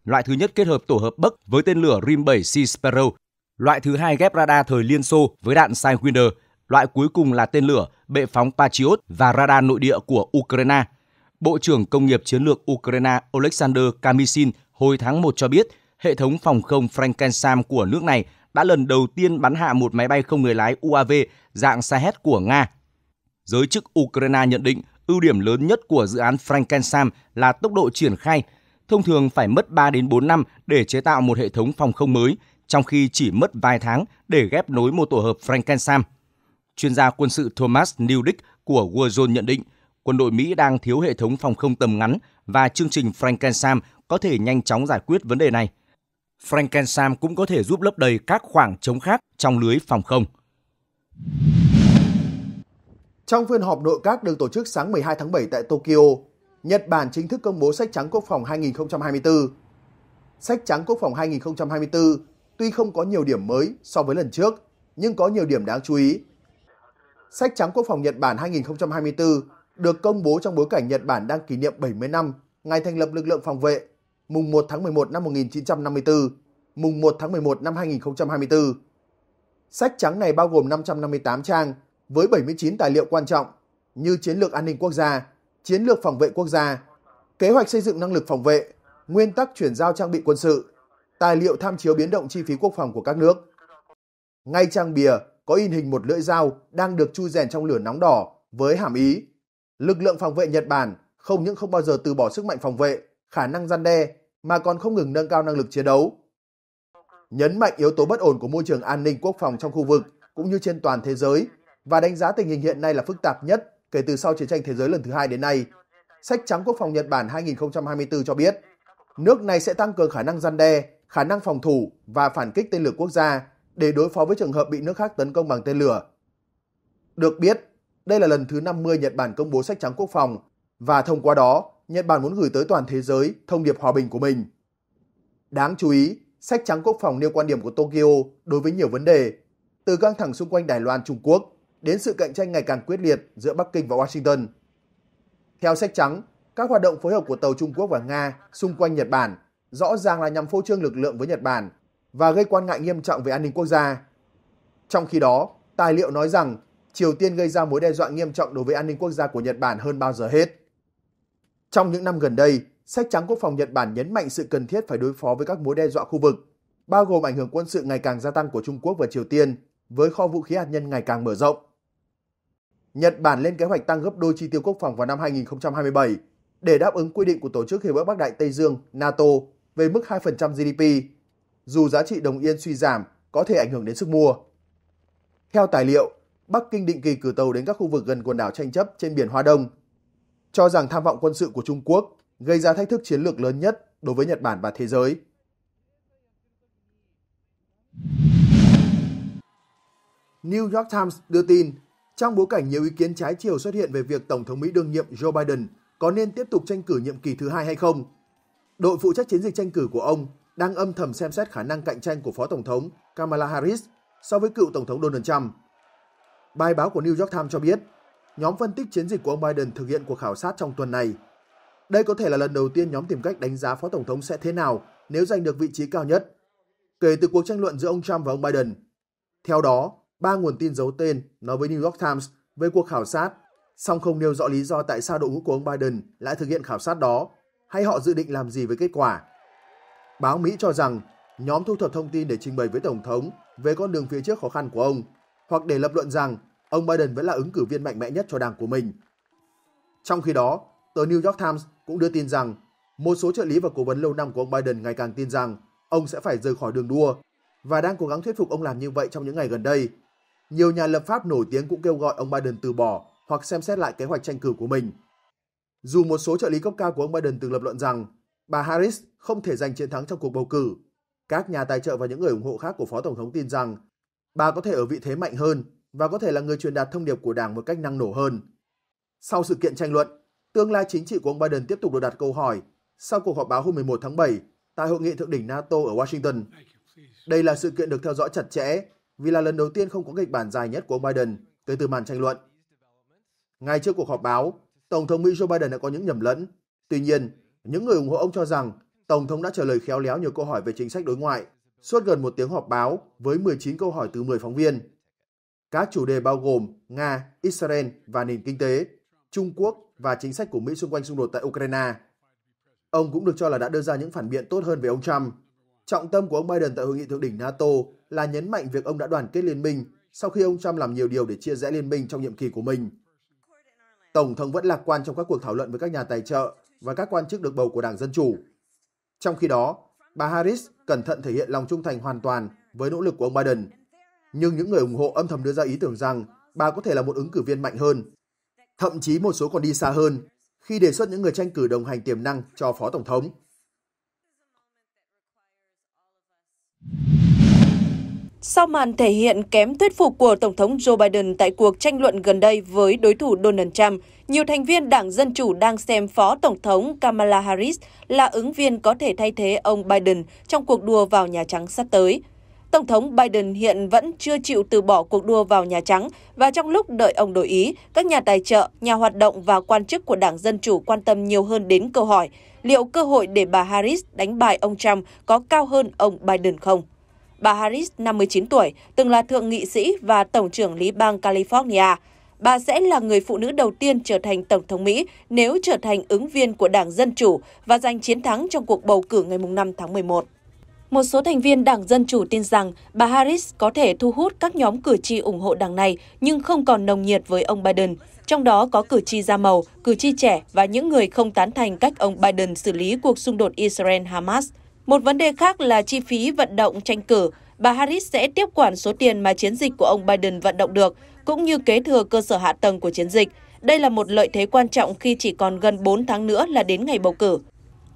Loại thứ nhất kết hợp tổ hợp Bắc với tên lửa Rim-7C Sparrow. Loại thứ hai ghép radar thời Liên Xô với đạn Sidewinder. Loại cuối cùng là tên lửa bệ phóng Patriot và radar nội địa của Ukraine. Bộ trưởng Công nghiệp Chiến lược Ukraine Oleksandr Kamishin hồi tháng 1 cho biết – hệ thống phòng không Frankensam của nước này đã lần đầu tiên bắn hạ một máy bay không người lái UAV dạng Sahet của Nga. Giới chức Ukraine nhận định ưu điểm lớn nhất của dự án Frankensam là tốc độ triển khai. Thông thường phải mất 3 đến 4 năm để chế tạo một hệ thống phòng không mới, trong khi chỉ mất vài tháng để ghép nối một tổ hợp Frankensam. Chuyên gia quân sự Thomas Newdick của Warzone nhận định quân đội Mỹ đang thiếu hệ thống phòng không tầm ngắn và chương trình Frankensam có thể nhanh chóng giải quyết vấn đề này. Frankensam cũng có thể giúp lấp đầy các khoảng trống khác trong lưới phòng không. Trong phiên họp nội các được tổ chức sáng 12 tháng 7 tại Tokyo, Nhật Bản chính thức công bố sách trắng quốc phòng 2024. Sách trắng quốc phòng 2024 tuy không có nhiều điểm mới so với lần trước, nhưng có nhiều điểm đáng chú ý. Sách trắng quốc phòng Nhật Bản 2024 được công bố trong bối cảnh Nhật Bản đang kỷ niệm 70 năm ngày thành lập lực lượng phòng vệ mùng 1 tháng 11 năm 1954, mùng 1 tháng 11 năm 2024. Sách trắng này bao gồm 558 trang với 79 tài liệu quan trọng như chiến lược an ninh quốc gia, chiến lược phòng vệ quốc gia, kế hoạch xây dựng năng lực phòng vệ, nguyên tắc chuyển giao trang bị quân sự, tài liệu tham chiếu biến động chi phí quốc phòng của các nước. Ngay trang bìa có in hình một lưỡi dao đang được chui rèn trong lửa nóng đỏ với hàm ý. Lực lượng phòng vệ Nhật Bản không những không bao giờ từ bỏ sức mạnh phòng vệ, khả năng gian đe mà còn không ngừng nâng cao năng lực chiến đấu. Nhấn mạnh yếu tố bất ổn của môi trường an ninh quốc phòng trong khu vực cũng như trên toàn thế giới và đánh giá tình hình hiện nay là phức tạp nhất kể từ sau chiến tranh thế giới lần thứ hai đến nay. Sách trắng quốc phòng Nhật Bản 2024 cho biết, nước này sẽ tăng cường khả năng gian đe, khả năng phòng thủ và phản kích tên lửa quốc gia để đối phó với trường hợp bị nước khác tấn công bằng tên lửa. Được biết, đây là lần thứ 50 Nhật Bản công bố sách trắng quốc phòng và thông qua đó Nhật Bản muốn gửi tới toàn thế giới thông điệp hòa bình của mình. Đáng chú ý, sách trắng quốc phòng nêu quan điểm của Tokyo đối với nhiều vấn đề, từ căng thẳng xung quanh Đài Loan Trung Quốc đến sự cạnh tranh ngày càng quyết liệt giữa Bắc Kinh và Washington. Theo sách trắng, các hoạt động phối hợp của tàu Trung Quốc và Nga xung quanh Nhật Bản rõ ràng là nhằm phô trương lực lượng với Nhật Bản và gây quan ngại nghiêm trọng về an ninh quốc gia. Trong khi đó, tài liệu nói rằng Triều Tiên gây ra mối đe dọa nghiêm trọng đối với an ninh quốc gia của Nhật Bản hơn bao giờ hết. Trong những năm gần đây, sách trắng quốc phòng Nhật Bản nhấn mạnh sự cần thiết phải đối phó với các mối đe dọa khu vực, bao gồm ảnh hưởng quân sự ngày càng gia tăng của Trung Quốc và Triều Tiên với kho vũ khí hạt nhân ngày càng mở rộng. Nhật Bản lên kế hoạch tăng gấp đôi chi tiêu quốc phòng vào năm 2027 để đáp ứng quy định của Tổ chức Hiệp ước Bắc Đại Tây Dương NATO về mức 2% GDP, dù giá trị đồng yên suy giảm có thể ảnh hưởng đến sức mua. Theo tài liệu, Bắc Kinh định kỳ cử tàu đến các khu vực gần quần đảo tranh chấp trên biển Hoa Đông – cho rằng tham vọng quân sự của Trung Quốc gây ra thách thức chiến lược lớn nhất đối với Nhật Bản và thế giới. New York Times đưa tin, trong bối cảnh nhiều ý kiến trái chiều xuất hiện về việc Tổng thống Mỹ đương nhiệm Joe Biden có nên tiếp tục tranh cử nhiệm kỳ thứ hai hay không, đội phụ trách chiến dịch tranh cử của ông đang âm thầm xem xét khả năng cạnh tranh của Phó Tổng thống Kamala Harris so với cựu Tổng thống Donald Trump. Bài báo của New York Times cho biết, nhóm phân tích chiến dịch của ông Biden thực hiện cuộc khảo sát trong tuần này. Đây có thể là lần đầu tiên nhóm tìm cách đánh giá Phó Tổng thống sẽ thế nào nếu giành được vị trí cao nhất, kể từ cuộc tranh luận giữa ông Trump và ông Biden. Theo đó, ba nguồn tin giấu tên nói với New York Times về cuộc khảo sát, song không nêu rõ lý do tại sao đội ngũ của ông Biden lại thực hiện khảo sát đó, hay họ dự định làm gì với kết quả. Báo Mỹ cho rằng nhóm thu thập thông tin để trình bày với Tổng thống về con đường phía trước khó khăn của ông, hoặc để lập luận rằng ông Biden vẫn là ứng cử viên mạnh mẽ nhất cho đảng của mình. Trong khi đó, tờ New York Times cũng đưa tin rằng một số trợ lý và cố vấn lâu năm của ông Biden ngày càng tin rằng ông sẽ phải rời khỏi đường đua và đang cố gắng thuyết phục ông làm như vậy trong những ngày gần đây. Nhiều nhà lập pháp nổi tiếng cũng kêu gọi ông Biden từ bỏ hoặc xem xét lại kế hoạch tranh cử của mình. Dù một số trợ lý cấp cao của ông Biden từng lập luận rằng bà Harris không thể giành chiến thắng trong cuộc bầu cử, các nhà tài trợ và những người ủng hộ khác của Phó Tổng thống tin rằng bà có thể ở vị thế mạnh hơn và có thể là người truyền đạt thông điệp của Đảng một cách năng nổ hơn. Sau sự kiện tranh luận, tương lai chính trị của ông Biden tiếp tục được đặt câu hỏi sau cuộc họp báo hôm 11 tháng 7 tại hội nghị thượng đỉnh NATO ở Washington. Đây là sự kiện được theo dõi chặt chẽ vì là lần đầu tiên không có kịch bản dài nhất của ông Biden kể từ màn tranh luận. Ngay trước cuộc họp báo, Tổng thống Mỹ Joe Biden đã có những nhầm lẫn. Tuy nhiên, những người ủng hộ ông cho rằng Tổng thống đã trả lời khéo léo nhiều câu hỏi về chính sách đối ngoại suốt gần một tiếng họp báo với 19 câu hỏi từ 10 phóng viên. Các chủ đề bao gồm Nga, Israel và nền kinh tế, Trung Quốc và chính sách của Mỹ xung quanh xung đột tại Ukraine. Ông cũng được cho là đã đưa ra những phản biện tốt hơn về ông Trump. Trọng tâm của ông Biden tại hội nghị thượng đỉnh NATO là nhấn mạnh việc ông đã đoàn kết liên minh sau khi ông Trump làm nhiều điều để chia rẽ liên minh trong nhiệm kỳ của mình. Tổng thống vẫn lạc quan trong các cuộc thảo luận với các nhà tài trợ và các quan chức được bầu của Đảng Dân Chủ. Trong khi đó, bà Harris cẩn thận thể hiện lòng trung thành hoàn toàn với nỗ lực của ông Biden nhưng những người ủng hộ âm thầm đưa ra ý tưởng rằng bà có thể là một ứng cử viên mạnh hơn. Thậm chí một số còn đi xa hơn khi đề xuất những người tranh cử đồng hành tiềm năng cho Phó Tổng thống. Sau màn thể hiện kém thuyết phục của Tổng thống Joe Biden tại cuộc tranh luận gần đây với đối thủ Donald Trump, nhiều thành viên Đảng Dân Chủ đang xem Phó Tổng thống Kamala Harris là ứng viên có thể thay thế ông Biden trong cuộc đua vào Nhà Trắng sắp tới. Tổng thống Biden hiện vẫn chưa chịu từ bỏ cuộc đua vào Nhà Trắng và trong lúc đợi ông đổi ý, các nhà tài trợ, nhà hoạt động và quan chức của Đảng Dân Chủ quan tâm nhiều hơn đến câu hỏi liệu cơ hội để bà Harris đánh bại ông Trump có cao hơn ông Biden không. Bà Harris, 59 tuổi, từng là thượng nghị sĩ và tổng trưởng lý bang California. Bà sẽ là người phụ nữ đầu tiên trở thành Tổng thống Mỹ nếu trở thành ứng viên của Đảng Dân Chủ và giành chiến thắng trong cuộc bầu cử ngày 5 tháng 11. Một số thành viên Đảng Dân Chủ tin rằng bà Harris có thể thu hút các nhóm cử tri ủng hộ đảng này nhưng không còn nồng nhiệt với ông Biden, trong đó có cử tri da màu, cử tri trẻ và những người không tán thành cách ông Biden xử lý cuộc xung đột Israel-Hamas. Một vấn đề khác là chi phí vận động tranh cử. Bà Harris sẽ tiếp quản số tiền mà chiến dịch của ông Biden vận động được, cũng như kế thừa cơ sở hạ tầng của chiến dịch. Đây là một lợi thế quan trọng khi chỉ còn gần 4 tháng nữa là đến ngày bầu cử.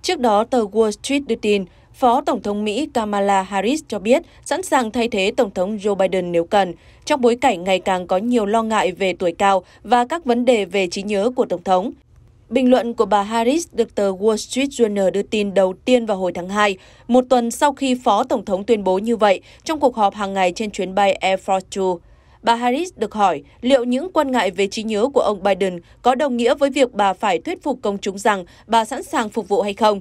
Trước đó, tờ Wall Street đưa tin, Phó Tổng thống Mỹ Kamala Harris cho biết sẵn sàng thay thế Tổng thống Joe Biden nếu cần, trong bối cảnh ngày càng có nhiều lo ngại về tuổi cao và các vấn đề về trí nhớ của Tổng thống. Bình luận của bà Harris được tờ Wall Street Journal đưa tin đầu tiên vào hồi tháng 2, một tuần sau khi Phó Tổng thống tuyên bố như vậy trong cuộc họp hàng ngày trên chuyến bay Air Force 2. Bà Harris được hỏi liệu những quan ngại về trí nhớ của ông Biden có đồng nghĩa với việc bà phải thuyết phục công chúng rằng bà sẵn sàng phục vụ hay không.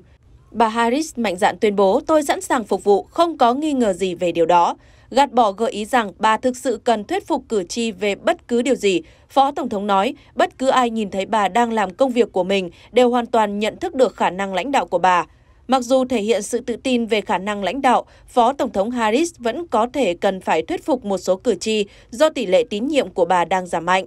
Bà Harris mạnh dạn tuyên bố tôi sẵn sàng phục vụ, không có nghi ngờ gì về điều đó. Gạt bỏ gợi ý rằng bà thực sự cần thuyết phục cử tri về bất cứ điều gì. Phó Tổng thống nói, bất cứ ai nhìn thấy bà đang làm công việc của mình đều hoàn toàn nhận thức được khả năng lãnh đạo của bà. Mặc dù thể hiện sự tự tin về khả năng lãnh đạo, Phó Tổng thống Harris vẫn có thể cần phải thuyết phục một số cử tri do tỷ lệ tín nhiệm của bà đang giảm mạnh.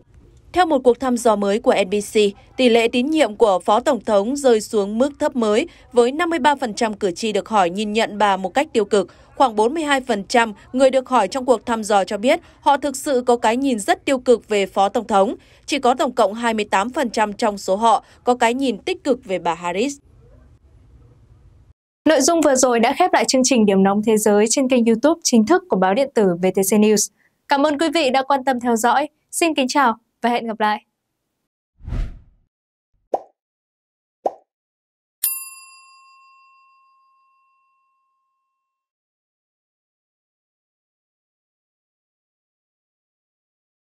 Theo một cuộc thăm dò mới của NBC, tỷ lệ tín nhiệm của Phó Tổng thống rơi xuống mức thấp mới với 53% cử tri được hỏi nhìn nhận bà một cách tiêu cực. Khoảng 42% người được hỏi trong cuộc thăm dò cho biết họ thực sự có cái nhìn rất tiêu cực về Phó Tổng thống. Chỉ có tổng cộng 28% trong số họ có cái nhìn tích cực về bà Harris. Nội dung vừa rồi đã khép lại chương trình Điểm nóng thế giới trên kênh YouTube chính thức của báo điện tử VTC News. Cảm ơn quý vị đã quan tâm theo dõi. Xin kính chào và hẹn gặp lại